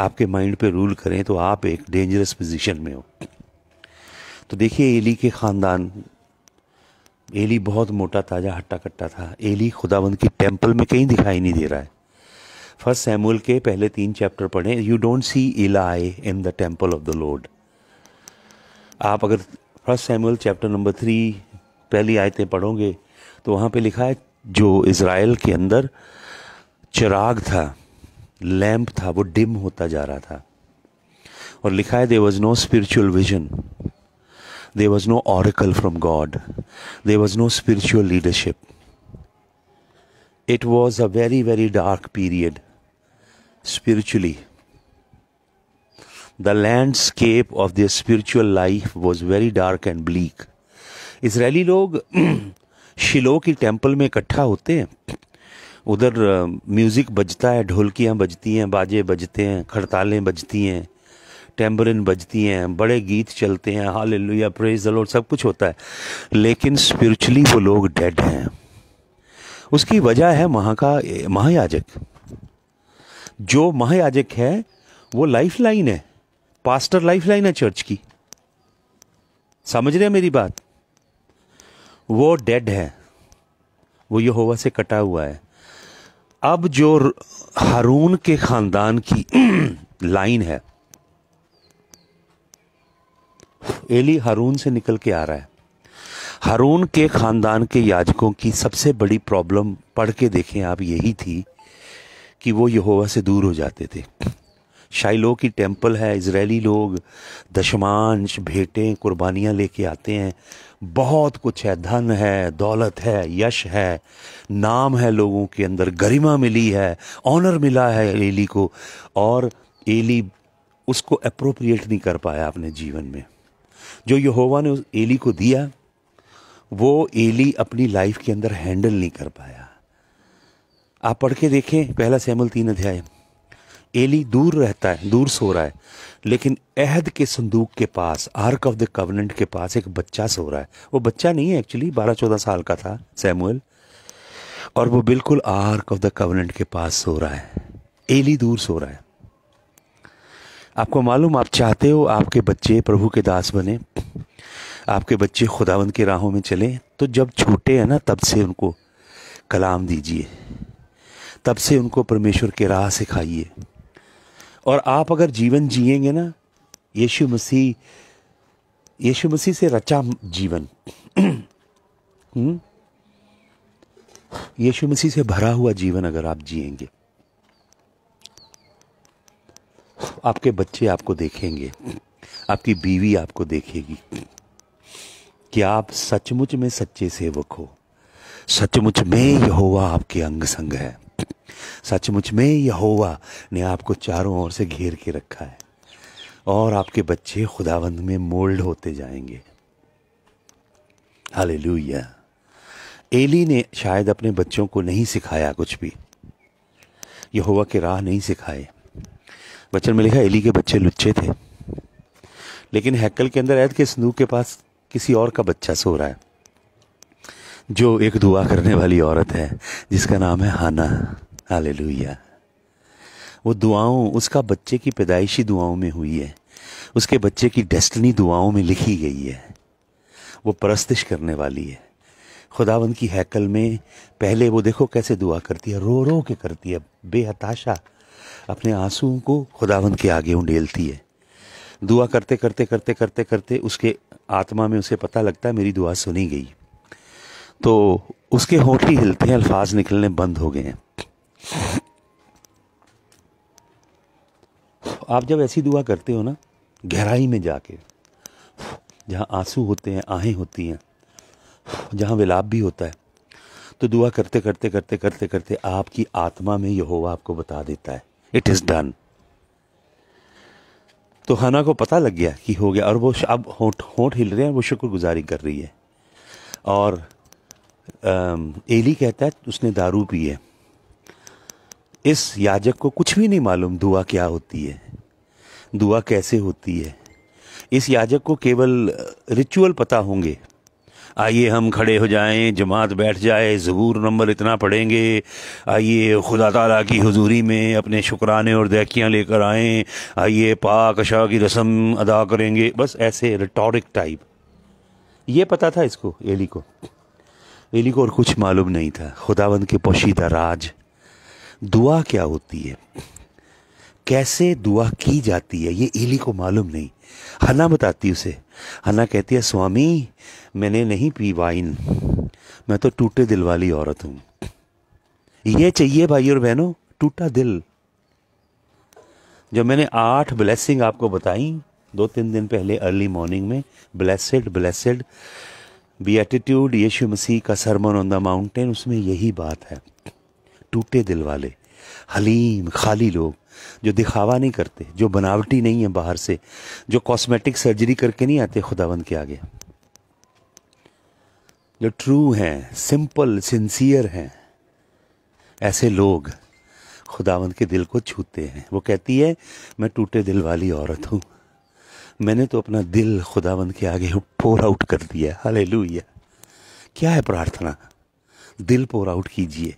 आपके माइंड पे रूल करें तो आप एक डेंजरस पोजीशन में हो तो देखिए एली के ख़ानदान एली बहुत मोटा ताज़ा हट्टा कट्टा था एली खुदाबंद की टेम्पल में कहीं दिखाई नहीं दे रहा है फर्स्ट सैमुअल के पहले तीन चैप्टर पढ़ें you don't see Eli in the temple of the Lord आप अगर first Samuel chapter number three पहली आयतें पढ़ोगे तो वहाँ पे लिखा है जो इसराइल के अंदर चिराग था लैम्प था वो डिम होता जा रहा था और लिखा है there was no spiritual vision there was no oracle from God there was no spiritual leadership it was a very very dark period spiritually The landscape of their spiritual life was very dark and bleak. इसराइली लोग Shiloh की temple में इकट्ठा होते हैं उधर music बजता है ढोलकियाँ बजती हैं बाजे बजते हैं खड़तालें बजती हैं टेम्बरिन बजती हैं बड़े गीत चलते हैं हाल लुया प्रेज दलोर सब कुछ होता है लेकिन स्पिरिचुअली वो लोग डेड हैं उसकी वजह है महा का महायाजक जो महायाजक है वो लाइफ लाइन है पास्टर लाइफ लाइन है चर्च की समझ रहे हैं मेरी बात वो डेड है वो यहोवा से कटा हुआ है अब जो हारून के खानदान की लाइन है एली हारून से निकल के आ रहा है हारून के खानदान के याजकों की सबसे बड़ी प्रॉब्लम पढ़ के देखें आप यही थी कि वो यहोवा से दूर हो जाते थे शाइलो की टेंपल है इसराइली लोग दशमांश भेंटें कुर्बानियाँ लेके आते हैं बहुत कुछ है धन है दौलत है यश है नाम है लोगों के अंदर गरिमा मिली है ऑनर मिला है एली को और एली उसको अप्रोप्रिएट नहीं कर पाया अपने जीवन में जो यहोवा ने उस एली को दिया वो एली अपनी लाइफ के अंदर हैंडल नहीं कर पाया आप पढ़ के देखें पहला सैमल तीन अध्याय एली दूर रहता है दूर सो रहा है लेकिन अहद के संदूक के पास आर्क ऑफ द कवनेंट के पास एक बच्चा सो रहा है वो बच्चा नहीं है एक्चुअली बारह चौदह साल का था सैमुअल और वो बिल्कुल आर्क ऑफ द कवनेंट के पास सो रहा है एली दूर सो रहा है आपको मालूम आप चाहते हो आपके बच्चे प्रभु के दास बने आपके बच्चे खुदावंद की राहों में चले तो जब छोटे हैं ना तब से उनको कलाम दीजिए तब से उनको परमेश्वर के राह सिखाइए और आप अगर जीवन जिएंगे ना यीशु मसीह यीशु मसीह से रचा जीवन हम्म? यीशु मसीह से भरा हुआ जीवन अगर आप जिएंगे आपके बच्चे आपको देखेंगे आपकी बीवी आपको देखेगी कि आप सचमुच में सच्चे सेवक हो सचमुच में यहोवा आपके अंग संग है सचमुच में यहोवा ने आपको चारों ओर से घेर के रखा है और आपके बच्चे खुदावंद में मोल्ड होते जाएंगे हालेलुया एली ने शायद अपने बच्चों को नहीं सिखाया कुछ भी यहोवा के राह नहीं सिखाए बच्चन में लिखा एली के बच्चे लुच्चे थे लेकिन हैकल के अंदर ऐद के स्नूक के पास किसी और का बच्चा सो रहा है जो एक दुआ करने वाली औरत है जिसका नाम है हाना हालेलुया वो दुआओं उसका बच्चे की पैदाइशी दुआओं में हुई है उसके बच्चे की डेस्टनी दुआओं में लिखी गई है वो परस्तिश करने वाली है खुदावन की हैकल में पहले वो देखो कैसे दुआ करती है रो रो के करती है बेहताशा अपने आंसुओं को खुदावन के आगे उंडेलती है दुआ करते करते करते करते करते उसके आत्मा में उसे पता लगता है मेरी दुआ सुनी गई तो उसके होठ ही हिलते हैं अल्फाज निकलने बंद हो गए हैं आप जब ऐसी दुआ करते हो ना गहराई में जाके जहाँ आंसू होते हैं आहें होती हैं जहाँ विलाप भी होता है तो दुआ करते करते करते करते करते आपकी आत्मा में होगा आपको बता देता है इट इज़ डन तो हना को पता लग गया कि हो गया और वो अब होठ होठ हिल रहे हैं वो शुक्रगुजारी कर रही है और एली कहता है उसने दारू पी है इस याजक को कुछ भी नहीं मालूम दुआ क्या होती है दुआ कैसे होती है इस याजक को केवल रिचुअल पता होंगे आइए हम खड़े हो जाएं जमात बैठ जाए जबूर नंबर इतना पढ़ेंगे आइए खुदा तला की हुजूरी में अपने शुक्राने और दैकियाँ लेकर आएं आइए पाक अशा की रस्म अदा करेंगे बस ऐसे रिटोरिक टाइप ये पता था इसको एली को एली को और कुछ मालूम नहीं था खुदावंद के पोशीदा राज दुआ क्या होती है कैसे दुआ की जाती है ये इली को मालूम नहीं हना बताती उसे हना कहती है स्वामी मैंने नहीं पी वाइन मैं तो टूटे दिल वाली औरत हूं ये चाहिए भाई और बहनों टूटा दिल जो मैंने आठ ब्लेसिंग आपको बताई दो तीन दिन पहले अर्ली मॉर्निंग में blessed blessed beatitude Yeshu Masih का सरमन ऑन द माउंटेन उसमें यही बात है टूटे दिल वाले हलीम खाली लोग जो दिखावा नहीं करते जो बनावटी नहीं है बाहर से जो कॉस्मेटिक सर्जरी करके नहीं आते खुदावंद के आगे जो ट्रू हैं सिंपल सिंसियर हैं ऐसे लोग खुदावंद के दिल को छूते हैं वो कहती है मैं टूटे दिल वाली औरत हूँ मैंने तो अपना दिल खुदावंद के आगे पोर आउट कर दिया हले क्या है प्रार्थना दिल पोर आउट कीजिए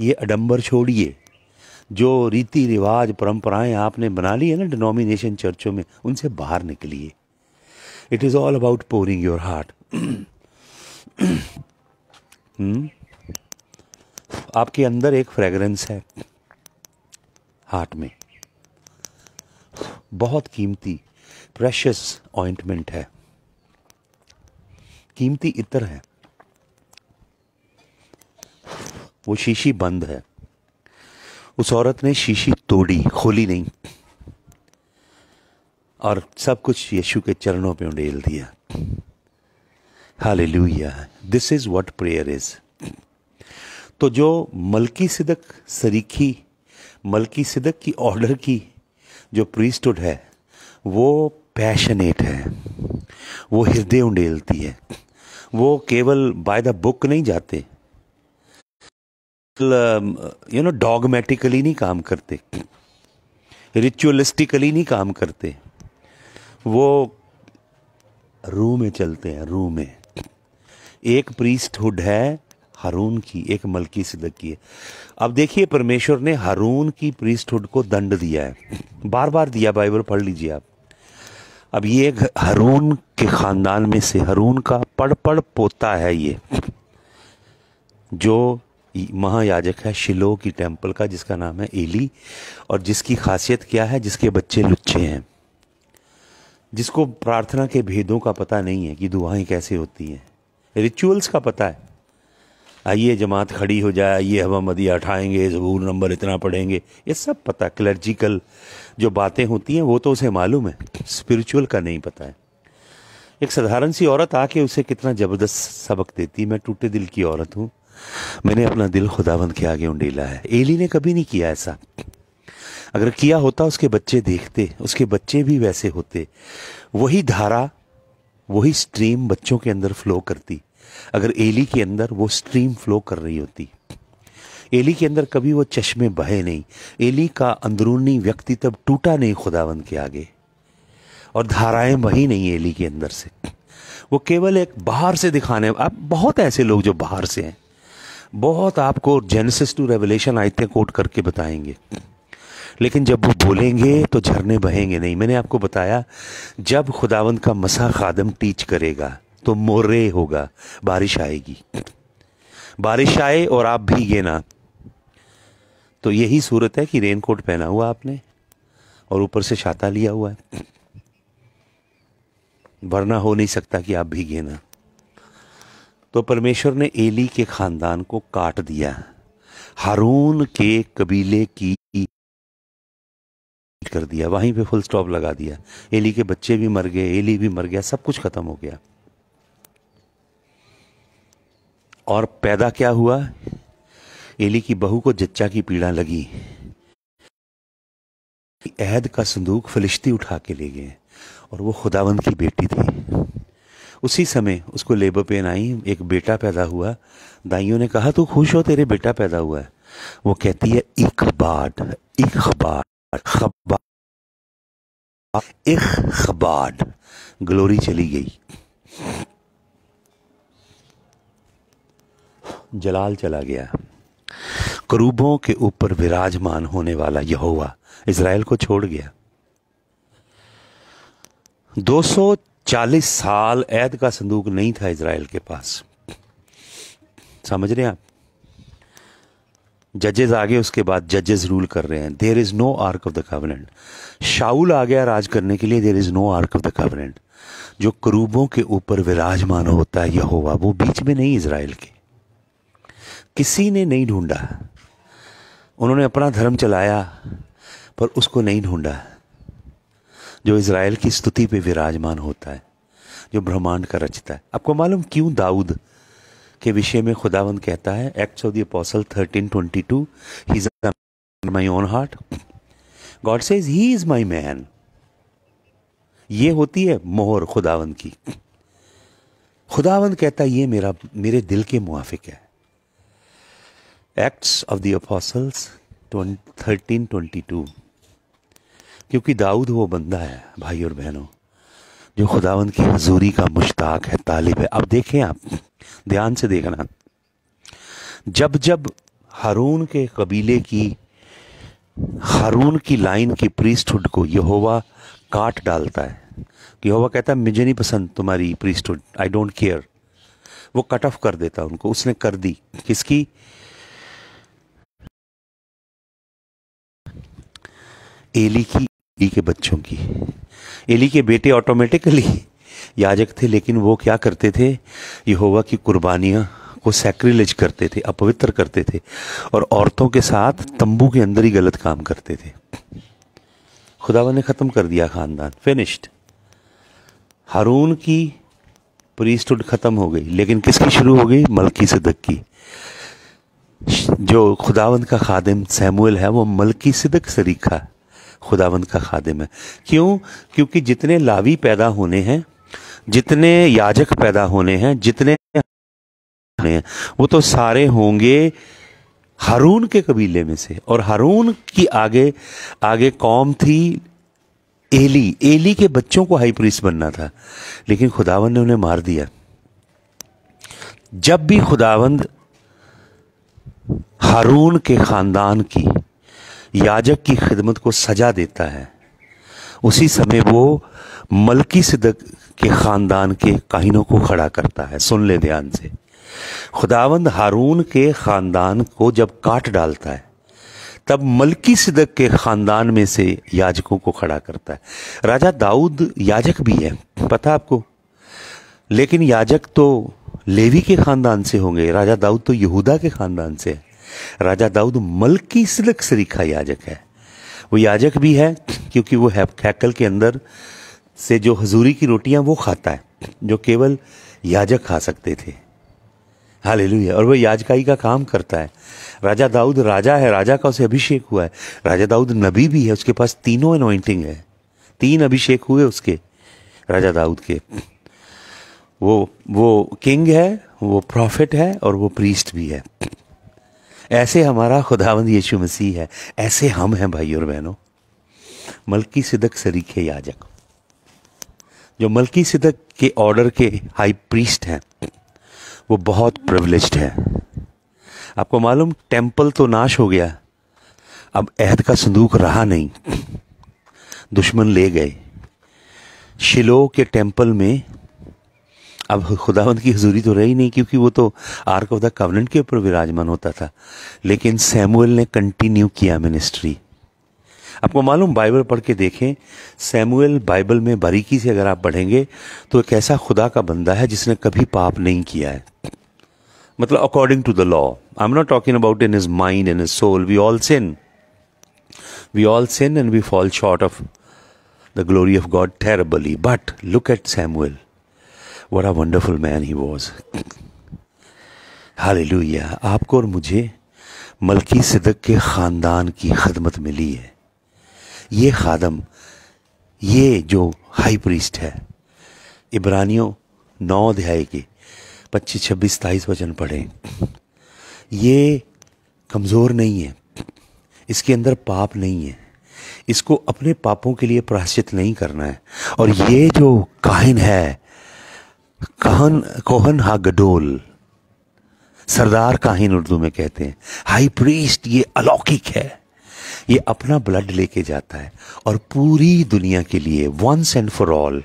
ये अडम्बर छोड़िए जो रीति रिवाज परंपराएं आपने बना ली है ना डिनोमिनेशन चर्चों में उनसे बाहर निकलिए it is all about pouring your heart आपके अंदर एक फ्रेगरेंस है हार्ट में बहुत कीमती प्रेशस ऑइंटमेंट है कीमती इतर है वो शीशी बंद है उस औरत ने शीशी तोड़ी खोली नहीं और सब कुछ यीशु के चरणों पे उंडेल दिया हाल this is what prayer is तो जो मलकी सिदक सरीखी मलकी सिदक की ऑर्डर की जो प्रीस्टुड है वो पैशनेट है वो हृदय उंडेलती है वो केवल बाय द बुक नहीं जाते यू नो डॉगमेटिकली नहीं काम करते रिचुअलिस्टिकली नहीं काम करते वो रू में चलते हैं रू में एक प्रीस्टहुड है हारून की एक मलकी सिदक की है अब देखिए परमेश्वर ने हारून की प्रीस्टहुड को दंड दिया है बार बार दिया बाइबल पढ़ लीजिए आप अब ये एक हारून के ख़ानदान में से हारून का पढ़ पढ़ पोता है ये जो महायाजक है शिलो की टेम्पल का जिसका नाम है एली और जिसकी खासियत क्या है जिसके बच्चे लुच्चे हैं जिसको प्रार्थना के भेदों का पता नहीं है कि दुआएं कैसे होती हैं रिचुअल्स का पता है आइए जमात खड़ी हो जाए ये हवा मदिया उठाएंगे जबूर नंबर इतना पढ़ेंगे ये सब पता क्लर्जिकल जो बातें होती हैं वो तो उसे मालूम है स्पिरिचुअल का नहीं पता है एक साधारण सी औरत आके उसे कितना ज़बरदस्त सबक देती मैं टूटे दिल की औरत हूँ मैंने अपना दिल खुदाबंद के आगे उंडेला है एली ने कभी नहीं किया ऐसा अगर किया होता उसके बच्चे देखते उसके बच्चे भी वैसे होते वही धारा वही स्ट्रीम बच्चों के अंदर फ्लो करती अगर एली के अंदर वो स्ट्रीम फ्लो कर रही होती एली के अंदर कभी वो चश्मे बहे नहीं एली का अंदरूनी व्यक्ति तब टूटा नहीं खुदावंद के आगे और धाराएं बही नहीं एली के अंदर से वो केवल एक बाहर से दिखाने अब बहुत ऐसे लोग जो बाहर से हैं बहुत आपको जेनेसिस टू रेवलेशन आयतें कोट करके बताएंगे लेकिन जब वो बोलेंगे तो झरने बहेंगे नहीं मैंने आपको बताया जब खुदावंद का मसा खादम टीच करेगा तो मोर्रे होगा बारिश आएगी बारिश आए और आप भीगे ना तो यही सूरत है कि रेन कोट पहना हुआ आपने और ऊपर से छाता लिया हुआ है वरना हो नहीं सकता कि आप भीगे ना तो परमेश्वर ने एली के खानदान को काट दिया हारून के कबीले की कर दिया वहीं पे फुल स्टॉप लगा दिया एली के बच्चे भी मर गए एली भी मर गया सब कुछ खत्म हो गया और पैदा क्या हुआ एली की बहू को जच्चा की पीड़ा लगी अहद का संदूक फलिश्ती उठा के ले गए और वो खुदावंद की बेटी थी उसी समय उसको लेबर पेन आई एक बेटा पैदा हुआ दाइयों ने कहा तू खुश हो तेरे बेटा पैदा हुआ है वो कहती है इकबाड इकबाड खबाड ग्लोरी चली गई जलाल चला गया करूबों के ऊपर विराजमान होने वाला यहोवा इसराइल को छोड़ गया 200 चालीस साल ऐद का संदूक नहीं था इसराइल के पास समझ रहे हैं आप जजेज आ गए उसके बाद जजेस रूल कर रहे हैं there is no ark of the covenant शाउल आ गया राज करने के लिए there is no ark of the covenant जो करूबों के ऊपर विराजमान होता है यहोवा वो बीच में नहीं इसराइल के किसी ने नहीं ढूंढा उन्होंने अपना धर्म चलाया पर उसको नहीं ढूंढा जो इसराइल की स्तुति पे विराजमान होता है जो ब्रह्मांड का रचता है आपको मालूम क्यों दाऊद के विषय में खुदावंद कहता है act of the apostle thirteen twenty two he is my own heart God says he is my man ये होती है मोहर खुदावंद की खुदावंद कहता है ये मेरा मेरे दिल के मुआफिक है Acts of the Apostles thirteen twenty two क्योंकि दाऊद वो बंदा है भाई और बहनों जो खुदावन की हजूरी का मुश्ताक है तालिब है अब देखें आप ध्यान से देखना जब जब हारून के कबीले की हारून की लाइन की प्रीस्टहुड को यहोवा काट डालता है तो यहोवा कहता है मुझे नहीं पसंद तुम्हारी प्रीस्टहुड आई डोंट केयर वो कट ऑफ कर देता उनको उसने कर दी किसकी एली की ई के बच्चों की एली के बेटे ऑटोमेटिकली याजक थे लेकिन वो क्या करते थे यहोवा की कुर्बानियाँ को सैक्रिलेज करते थे अपवित्र करते थे और औरतों के साथ तंबू के अंदर ही गलत काम करते थे खुदावा ने ख़त्म कर दिया ख़ानदान फिनिश्ड हारून की प्रीस्टुड ख़त्म हो गई लेकिन किसकी शुरू हो गई मलकी सिदक की जो खुदावंद का खादिम सैमुअल है वो मलकी सिदक सरीखा है खुदावंद का खादिम है क्यों क्योंकि जितने लावी पैदा होने हैं जितने याजक पैदा होने हैं जितने हैं वो तो सारे होंगे हारून के कबीले में से और हारून की आगे आगे कौम थी एली एली के बच्चों को हाई पुलिस बनना था लेकिन खुदावंद ने उन्हें मार दिया जब भी खुदावंद हारून के खानदान की याजक की खिदमत को सजा देता है उसी समय वो मलकी सिदक के ख़ानदान के काहिनों को खड़ा करता है सुन ले ध्यान से खुदावंद हारून के ख़ानदान को जब काट डालता है तब मलकी सिदक के ख़ानदान में से याजकों को खड़ा करता है राजा दाऊद याजक भी है पता आपको लेकिन याजक तो लेवी के ख़ानदान से होंगे राजा दाऊद तो यहूदा के ख़ानदान से है राजा दाऊद मलकी सिलक सरीखा याजक है वो याजक भी है क्योंकि वो हैकल के अंदर से जो हजूरी की रोटियां वो खाता है जो केवल याजक खा सकते थे हालेलुया और वो याजकाई का काम करता है राजा दाऊद राजा है राजा का उसे अभिषेक हुआ है राजा दाऊद नबी भी है उसके पास तीनों अनोइंटिंग है तीन अभिषेक हुए उसके राजा दाऊद के वो वो किंग है वो प्रॉफिट है और वो प्रीस्ट भी है ऐसे हमारा खुदावंद यीशु मसीह है ऐसे हम हैं भाई और बहनों मलकी सिदक सरीखे याजक जो मलकी सिदक के ऑर्डर के हाई प्रीस्ट हैं वो बहुत प्रिवलिज्ड हैं आपको मालूम टेम्पल तो नाश हो गया अब अहद का संदूक रहा नहीं दुश्मन ले गए शिलो के टेम्पल में अब खुदावंत की हजूरी तो रही नहीं क्योंकि वो तो आर्क ऑफ द कवनेंट के ऊपर विराजमान होता था लेकिन सैमुअल ने कंटिन्यू किया मिनिस्ट्री आपको मालूम बाइबल पढ़ के देखें सैमुअल बाइबल में बारीकी से अगर आप पढ़ेंगे तो एक ऐसा खुदा का बंदा है जिसने कभी पाप नहीं किया है मतलब according to the law I am not talking about in his mind in his soul we all sin we all sin and we fall short of the glory of God terribly but look at Samuel What a wonderful man he was. hallelujah आपको और मुझे Melchi सिदक के ख़ानदान की खदमत मिली है ये खादम ये जो हाई प्रीस्ट है इब्रानियों नौ अध्याय के पच्चीस छब्बीस सताईस वचन पढ़ें ये कमज़ोर नहीं है इसके अंदर पाप नहीं है इसको अपने पापों के लिए प्राश्चित नहीं करना है और ये जो काहिन है कहन कोहन हा गडोल सरदार काहिन उर्दू में कहते हैं हाई प्रीस्ट ये अलौकिक है ये अपना ब्लड लेके जाता है और पूरी दुनिया के लिए वंस एंड फॉर ऑल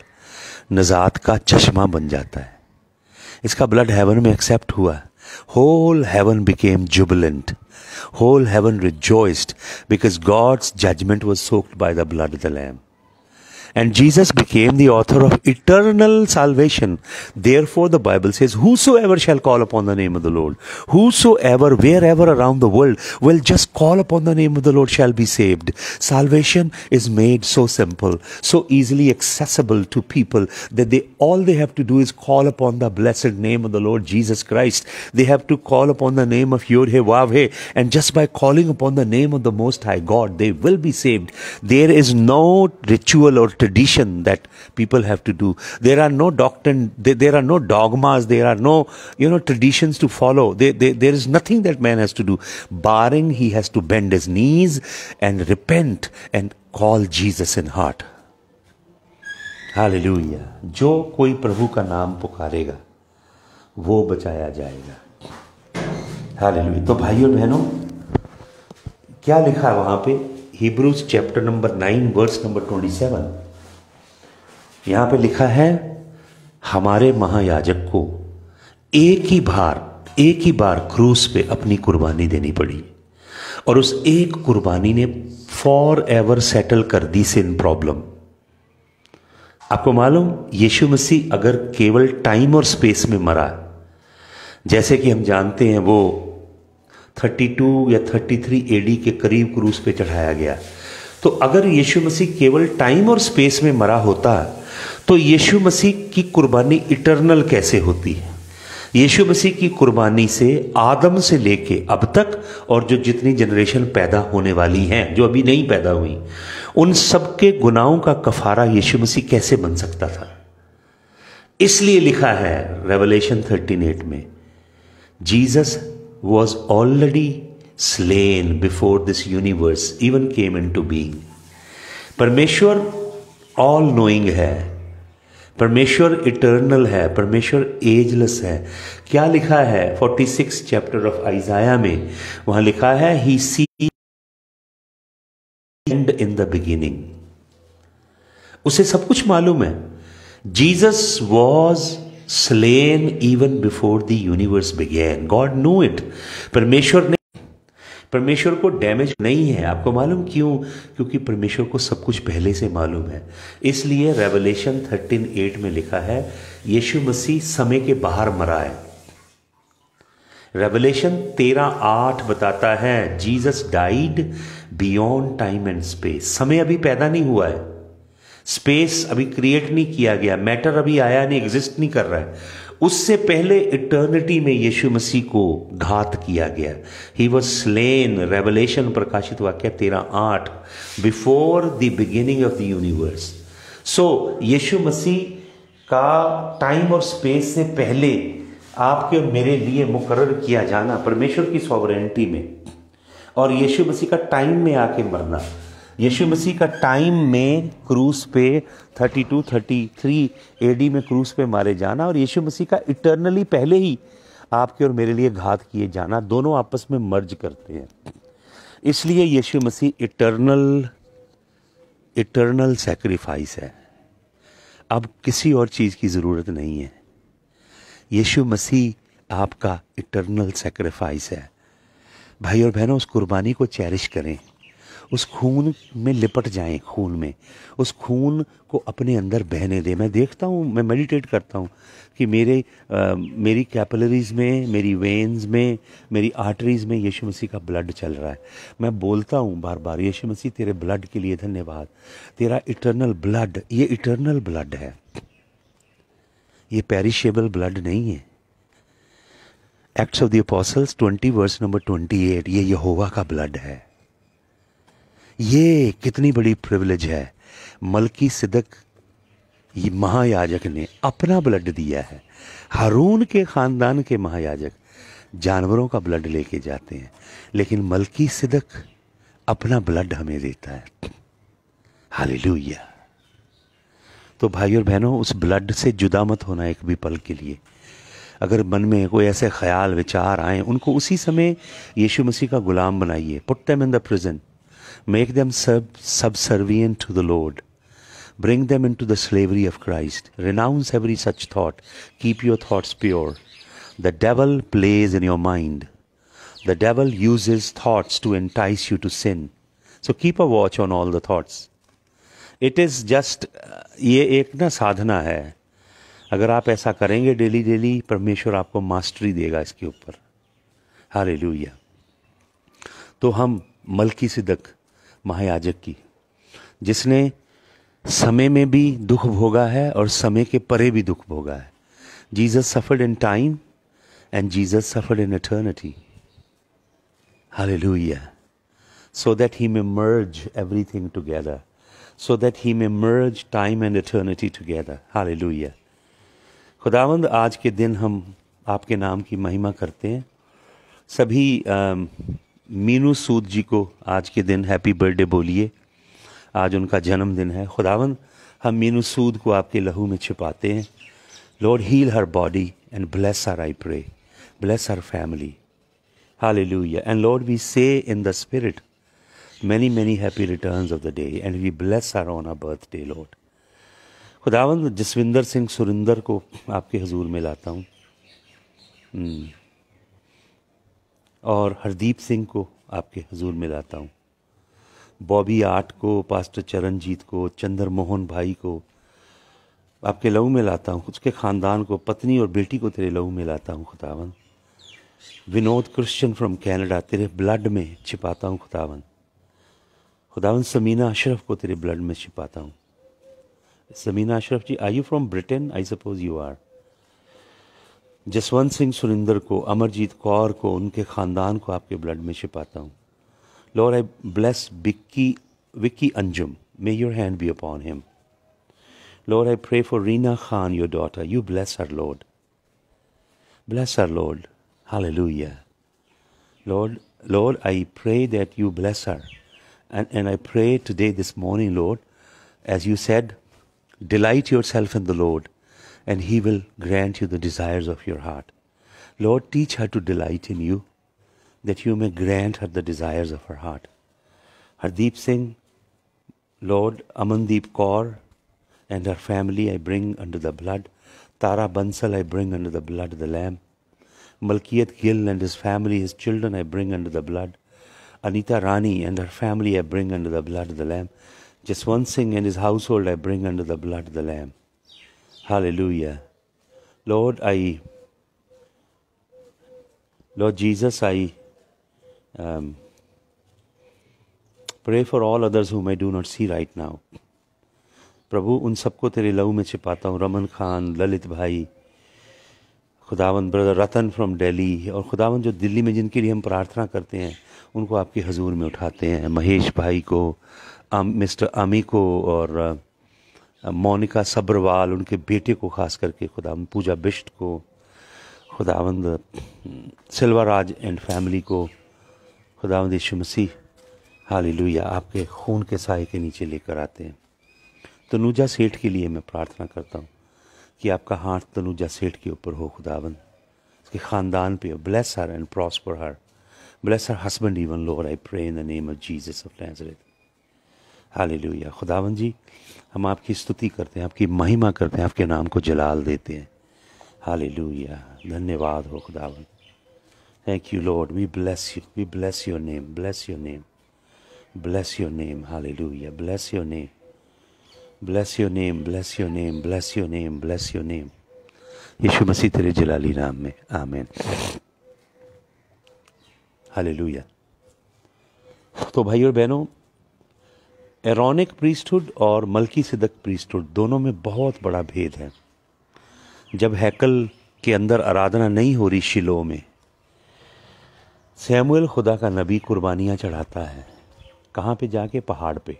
नजात का चश्मा बन जाता है इसका ब्लड हेवन में एक्सेप्ट हुआ whole heaven became jubilant whole heaven rejoiced because God's judgment was soaked by the blood the lamb And Jesus became the author of eternal salvation. Therefore, the Bible says, Whosoever shall call upon the name of the Lord, whosoever, wherever around the world, will just call upon the name of the Lord shall be saved. Salvation is made so simple, so easily accessible to people that they all they have to do is call upon the blessed name of the Lord Jesus Christ. They have to call upon the name of Yod and just by calling upon the name of the Most High God, they will be saved. There is no ritual or tradition that people have to do. There are no doctrine, there, there are no dogmas, there are no, you know, traditions to follow. There, there, there is nothing that man has to do. Barring he has to bend his knees and repent and call Jesus in heart. hallelujah jo koi prabhu ka naam pukarega wo bachaya jayega hallelujah to भाई behno kya likha hai wahan pe Hebrews chapter number nine verse number twenty seven यहां पे लिखा है हमारे महायाजक को एक ही बार एक ही बार क्रूस पे अपनी कुर्बानी देनी पड़ी और उस एक कुर्बानी ने फॉर एवर सेटल कर दी सिन प्रॉब्लम आपको मालूम यीशु मसीह अगर केवल टाइम और स्पेस में मरा जैसे कि हम जानते हैं वो 32 या 33 एडी के करीब क्रूस पे चढ़ाया गया तो अगर यीशु मसीह केवल टाइम और स्पेस में मरा होता तो यीशु मसीह की कुर्बानी इटरनल कैसे होती है यीशु मसीह की कुर्बानी से आदम से लेके अब तक और जो जितनी जनरेशन पैदा होने वाली हैं जो अभी नहीं पैदा हुई उन सबके गुनाहों का कफारा यीशु मसीह कैसे बन सकता था इसलिए लिखा है रेवलेशन एट में Jesus was already slain before this universe even came into being परमेश्वर ऑल नोइंग है परमेश्वर इटर्नल है परमेश्वर एजलेस है क्या लिखा है 46 चैप्टर ऑफ आइजाया में वहां लिखा है he see and in the beginning उसे सब कुछ मालूम है Jesus was slain even before the universe began God know it परमेश्वर ने परमेश्वर को डैमेज नहीं है आपको मालूम क्यों क्योंकि परमेश्वर को सब कुछ पहले से मालूम है इसलिए रेवलेशन थर्टीन एट में लिखा है यीशु मसीह समय के बाहर मरा है रेवलेशन तेरह आठ बताता है Jesus died beyond time and space समय अभी पैदा नहीं हुआ है स्पेस अभी क्रिएट नहीं किया गया मैटर अभी आया नहीं एग्जिस्ट नहीं कर रहा है उससे पहले इटर्निटी में यीशु मसीह को घात किया गया ही वॉज स्लेन रेवलेशन प्रकाशित वाक्य तेरह आठ before the beginning of the universe so Yeshu Masih का टाइम और स्पेस से पहले आपके और मेरे लिए मुकर किया जाना परमेश्वर की सॉवरेंटी में और यीशु मसीह का टाइम में आके मरना यीशु मसीह का टाइम में क्रूस पे 32 33 एडी में क्रूस पे मारे जाना और यीशु मसीह का इटर्नली पहले ही आपके और मेरे लिए घात किए जाना दोनों आपस में मर्ज करते हैं इसलिए Yeshu Masih eternal eternal sacrifice है अब किसी और चीज़ की ज़रूरत नहीं है यीशु मसीह आपका इटर्नल सेक्रीफाइस है भाई और बहनों उस कुर्बानी को चेरिश करें उस खून में लिपट जाएं खून में उस खून को अपने अंदर बहने दें मैं देखता हूँ मैं मेडिटेट करता हूँ कि मेरे आ, मेरी कैपलरीज़ में मेरी वेन्स में मेरी आर्टरीज़ में यीशु मसीह का ब्लड चल रहा है मैं बोलता हूँ बार बार यीशु मसीह तेरे ब्लड के लिए धन्यवाद तेरा इटर्नल ब्लड ये इटर्नल ब्लड है ये पेरिशेबल ब्लड नहीं है Acts of the apostles twenty verse number twenty eight ये यहोवा का ब्लड है ये कितनी बड़ी प्रिविलेज है मलकी सिदक ये महायाजक ने अपना ब्लड दिया है हारून के ख़ानदान के महायाजक जानवरों का ब्लड लेके जाते हैं लेकिन मलकी सिदक अपना ब्लड हमें देता है हालेलुया तो भाई और बहनों उस ब्लड से जुदा मत होना एक भी पल के लिए अगर मन में कोई ऐसे ख्याल विचार आए उनको उसी समय यीशु मसीह का गुलाम बनाइए put them in the present Make them sub- subservient to the Lord. Bring them into the slavery of Christ. Renounce every such thought. Keep your thoughts pure. The devil plays in your mind. The devil uses thoughts to entice you to sin. So keep a watch on all the thoughts. It is just, ये एक ना साधना है अगर आप ऐसा करेंगे daily daily परमेश्वर आपको मास्टरी देगा इसके ऊपर हाल तो हम मलकी सिदक महायाजक की जिसने समय में भी दुख भोगा है और समय के परे भी दुख भोगा है Jesus suffered in time and Jesus suffered in eternity लुइया so that he may merge everything together so that he may merge time and eternity together hallelujah खुदावंद आज के दिन हम आपके नाम की महिमा करते हैं सभी मीनू सूद जी को आज के दिन हैप्पी बर्थडे बोलिए आज उनका जन्मदिन है खुदावन हम मीनू सूद को आपके लहू में छिपाते हैं Lord heal her body and bless her I pray bless her family hallelujah and Lord we say in the spirit many happy return of the day and we bless her on on birthday Lord खुदावंद जसविंदर सिंह सुरिंदर को आपके हजूर में लाता हूँ hmm. और हरदीप सिंह को आपके हजूर में लाता हूँ बॉबी आर्ट को पास्टर चरणजीत को चंद्र मोहन भाई को आपके लहू में लाता हूँ उसके ख़ानदान को पत्नी और बेटी को तेरे लहू में लाता हूँ खुदावन विनोद क्रिश्चियन फ्रॉम कनाडा तेरे ब्लड में छिपाता हूँ खुदावन खुदावन समीना अशरफ को तेरे ब्लड में छिपाता हूँ Samina Ashraf ji I you from Britain I suppose you are Jaswant Singh Surinder को अमरजीत कौर को उनके ख़ानदान को आपके ब्लड में छिपाता हूँ Lord I bless Bikki Vicky Anjum may your hand be upon him I I pray for Reena Khan your daughter you bless her Lord Bless her, Lord. Hallelujah. Lord, Lord, I pray that you bless her. And, and I pray today, this morning, Lord, as you said, delight yourself in the Lord, and He will grant you the desires of your heart. Lord, teach her to delight in you, that you may grant her the desires of her heart. Hardeep Singh, Lord Amandeep Kaur, and her family I bring under the blood. Tara Bansal I bring under the blood of the Lamb. Malkiyat Gill and his family, his children I bring under the blood. Anita Rani and her family I bring under the blood of the Lamb. Jaswant Singh and his household I bring under the blood of the Lamb. Hallelujah. Lord, I, Lord Jesus, I um, pray for all others whom I do not see right now. प्रभु उन सबको तेरे लहू में छिपाता हूँ रमन खान ललित भाई खुदावन ब्रदर रतन फ्रॉम दिल्ली और खुदावन जो दिल्ली में जिनके लिए हम प्रार्थना करते हैं उनको आपके हजूर में उठाते हैं महेश भाई को आम, मिस्टर आमी को और मोनिका सब्रवाल उनके बेटे को ख़ास करके खुदा पूजा बिश्त को खुदावंद सिल्वराज एंड फैमिली को खुदावंद यीशु मसीह हाली आपके खून के साय के नीचे लेकर आते हैं तनुजा सेठ के लिए मैं प्रार्थना करता हूँ कि आपका हाथ तनुजा सेठ के ऊपर हो खुदावंद उसके ख़ानदान पे हो bless her and prosper her bless her husband even Lord I pray in the name of Jesus of Nazareth hallelujah खुदावन जी हम आपकी स्तुति करते हैं आपकी महिमा करते हैं आपके नाम को जलाल देते हैं हाल धन्यवाद हो खुदावन thank you Lord we bless you we bless your name bless your name bless your name हाल bless your name bless your name bless your name bless your name bless your name Yeshu Masih तेरे जलाली नाम में आमेन हाल तो भाई और बहनों Aaronic priesthood और मलकी सिदक प्रीस्टहुड दोनों में बहुत बड़ा भेद है जब हैकल के अंदर आराधना नहीं हो रही शिलो में सैमुअल खुदा का नबी कुर्बानियां चढ़ाता है कहाँ पे जाके पहाड़ पे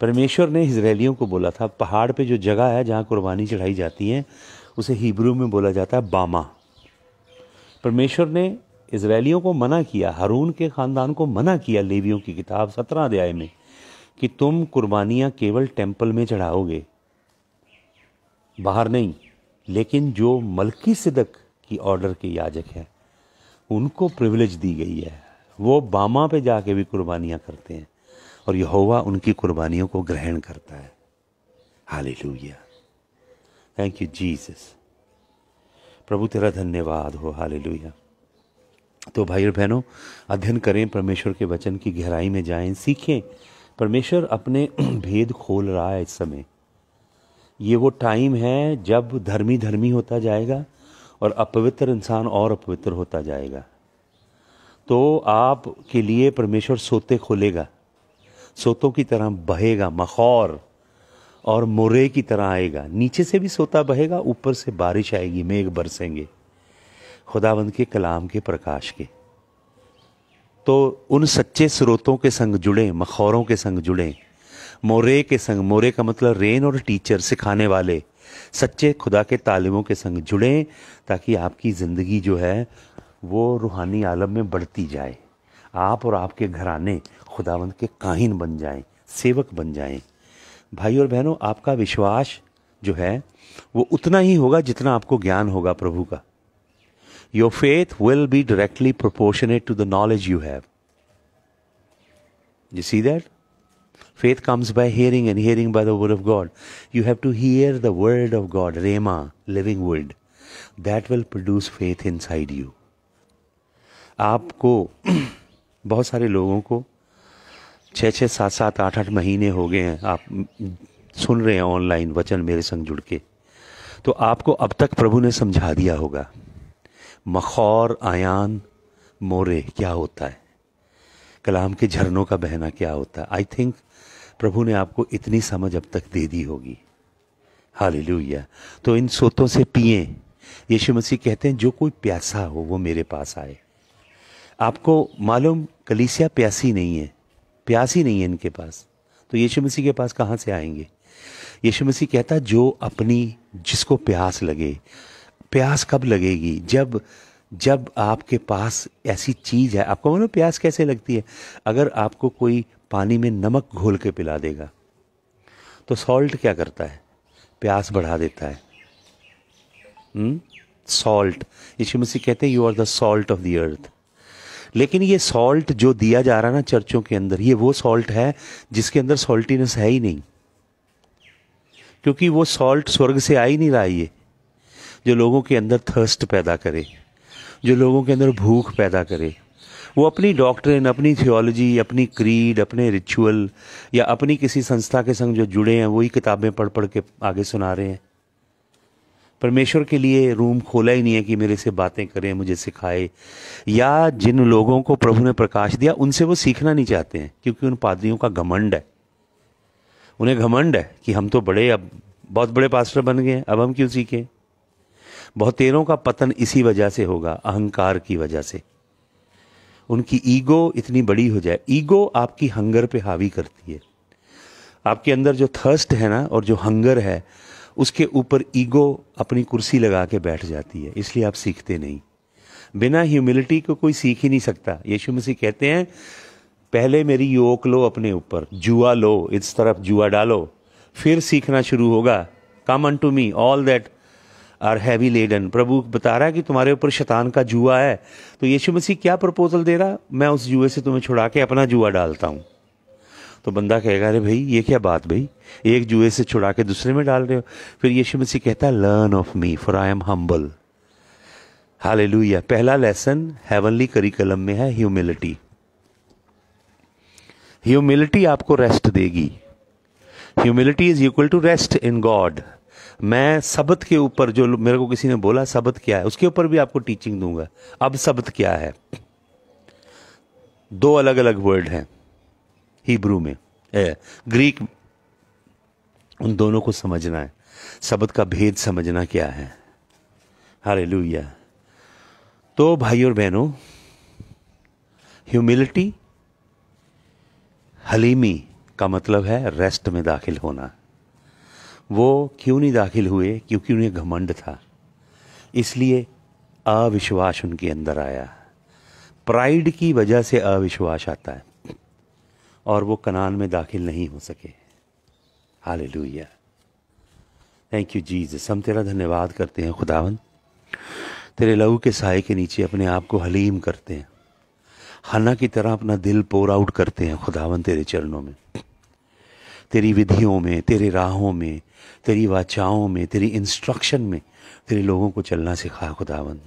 परमेश्वर ने इसराइलियों को बोला था पहाड़ पे जो जगह है जहाँ कुर्बानी चढ़ाई जाती है उसे हिब्रू में बोला जाता है बामा परमेश्वर ने इसराइलियों को मना किया हारून के ख़ानदान को मना किया लेवियों की किताब सत्रह अध्याय में कि तुम कुर्बानियां केवल टेम्पल में चढ़ाओगे बाहर नहीं लेकिन जो मलकी सिदक की ऑर्डर के याजक हैं उनको प्रिविलेज दी गई है वो बामा पे जाके भी कुर्बानियां करते हैं और यहोवा उनकी कुर्बानियों को ग्रहण करता है हाल थैंक यू जीसस प्रभु तेरा धन्यवाद हो हाल तो भाई और बहनों अध्ययन करें परमेश्वर के वचन की गहराई में जाएं सीखें परमेश्वर अपने भेद खोल रहा है इस समय ये वो टाइम है जब धर्मी धर्मी होता जाएगा और अपवित्र इंसान और अपवित्र होता जाएगा तो आप के लिए परमेश्वर सोते खोलेगा सोतों की तरह बहेगा मखौर और मुरे की तरह आएगा नीचे से भी सोता बहेगा ऊपर से बारिश आएगी मेघ बरसेंगे खुदावंद के कलाम के प्रकाश के तो उन सच्चे स्रोतों के संग जुड़ें मखौरों के संग जुड़ें मोरे के संग मोरे का मतलब रेन और टीचर सिखाने वाले सच्चे खुदा के तालिमों के संग जुड़ें ताकि आपकी ज़िंदगी जो है वो रूहानी आलम में बढ़ती जाए आप और आपके घराने खुदावंद के काहिन बन जाएं सेवक बन जाएं भाई और बहनों आपका विश्वास जो है वो उतना ही होगा जितना आपको ज्ञान होगा प्रभु का your faith will be directly proportionate to the knowledge you have. You see that? Faith comes by hearing and hearing by the word of God. You have to hear the word of God, Rema, living word. That will produce faith inside you. आपको बहुत सारे लोगों को छः छः सात सात आठ आठ महीने हो गए हैं आप सुन रहे हैं ऑनलाइन वचन मेरे संग जुड़ के तो आपको अब तक प्रभु ने समझा दिया होगा मखौर आयान मोरे क्या होता है कलाम के झरनों का बहना क्या होता है आई थिंक प्रभु ने आपको इतनी समझ अब तक दे दी होगी हाल तो इन सोतों से पिए यीशु मसीह कहते हैं जो कोई प्यासा हो वो मेरे पास आए आपको मालूम कलीसिया प्यासी नहीं है प्यासी नहीं है इनके पास तो यीशु मसीह के पास कहाँ से आएंगे यीशु मसीह कहता जो अपनी जिसको प्यास लगे प्यास कब लगेगी जब जब आपके पास ऐसी चीज़ है आपको मालूम प्यास कैसे लगती है अगर आपको कोई पानी में नमक घोल के पिला देगा तो सॉल्ट क्या करता है प्यास बढ़ा देता है सॉल्ट हम्म? यीशु मसीह कहते हैं you are the salt of the earth लेकिन ये सॉल्ट जो दिया जा रहा है ना चर्चों के अंदर ये वो सॉल्ट है जिसके अंदर सॉल्टीनेस है ही नहीं क्योंकि वो सॉल्ट स्वर्ग से आ ही नहीं रहा ये जो लोगों के अंदर थर्स्ट पैदा करे जो लोगों के अंदर भूख पैदा करे वो अपनी डॉक्ट्रिन अपनी थियोलॉजी अपनी क्रीड अपने रिचुअल या अपनी किसी संस्था के संग जो जुड़े हैं वही किताबें पढ़ पढ़ के आगे सुना रहे हैं परमेश्वर के लिए रूम खोला ही नहीं है कि मेरे से बातें करें मुझे सिखाए या जिन लोगों को प्रभु ने प्रकाश दिया उनसे वो सीखना नहीं चाहते हैं क्योंकि उन पादरियों का घमंड है उन्हें घमंड है कि हम तो बड़े अब बहुत बड़े पास्टर बन गए अब हम क्यों सीखें बहुतेरों का पतन इसी वजह से होगा अहंकार की वजह से उनकी ईगो इतनी बड़ी हो जाए ईगो आपकी हंगर पे हावी करती है आपके अंदर जो थर्स्ट है ना और जो हंगर है उसके ऊपर ईगो अपनी कुर्सी लगा के बैठ जाती है इसलिए आप सीखते नहीं बिना ह्यूमिलिटी को कोई सीख ही नहीं सकता यीशु मसीह कहते हैं पहले मेरी योक लो अपने ऊपर जुआ लो इस तरफ जुआ डालो फिर सीखना शुरू होगा come unto me all that are heavy laden प्रभु बता रहा है कि तुम्हारे ऊपर शैतान का जुआ है तो यीशु मसीह क्या प्रपोजल दे रहा मैं उस जुए से तुम्हें छुड़ा के अपना जुआ डालता हूँ तो बंदा कहेगा अरे भाई ये क्या बात भाई एक जुए से छुड़ा के दूसरे में डाल रहे हो फिर यीशु मसीह कहता है learn of me for I am humble हाल पहला लेसन हेवनली करिकलम में है ह्यूमिलिटी ह्यूमिलिटी आपको रेस्ट देगी humility is equal to rest in God मैं शब्द के ऊपर जो मेरे को किसी ने बोला शब्द क्या है उसके ऊपर भी आपको टीचिंग दूंगा अब शब्द क्या है दो अलग अलग वर्ड हैं हिब्रू में ए, ग्रीक उन दोनों को समझना है शब्द का भेद समझना क्या है हरे तो भाई और बहनों ह्यूमिलिटी हलीमी का मतलब है रेस्ट में दाखिल होना वो क्यों नहीं दाखिल हुए क्योंकि उन्हें घमंड था इसलिए अविश्वास उनके अंदर आया प्राइड की वजह से अविश्वास आता है और वो कनान में दाखिल नहीं हो सके हाल थैंक यू जीजस हम तेरा धन्यवाद करते हैं खुदावन तेरे लहू के साय के नीचे अपने आप को हलीम करते हैं हना की तरह अपना दिल पोर आउट करते हैं खुदावन तेरे चरणों में तेरी विधियों में तेरे राहों में तेरी वाचाओं में तेरी इंस्ट्रक्शन में तेरे लोगों को चलना सिखा खुदावन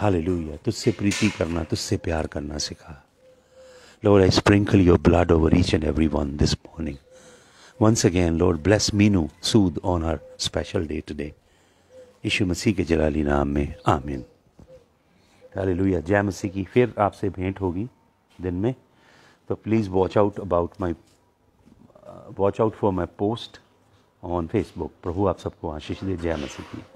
हाल लूया तुझसे प्रीति करना तुझसे प्यार करना सिखा Lord I sprinkle your blood over each and every one this morning once again Lord bless Meenu Sood on her special day today. Yeshu Masih के जलाली नाम में आमिन हाल हालेलुया जय मसीह की फिर आपसे भेंट होगी दिन में तो please watch out about my watch out for my post on Facebook प्रभु आप सबको आशीष दे जय मसीह की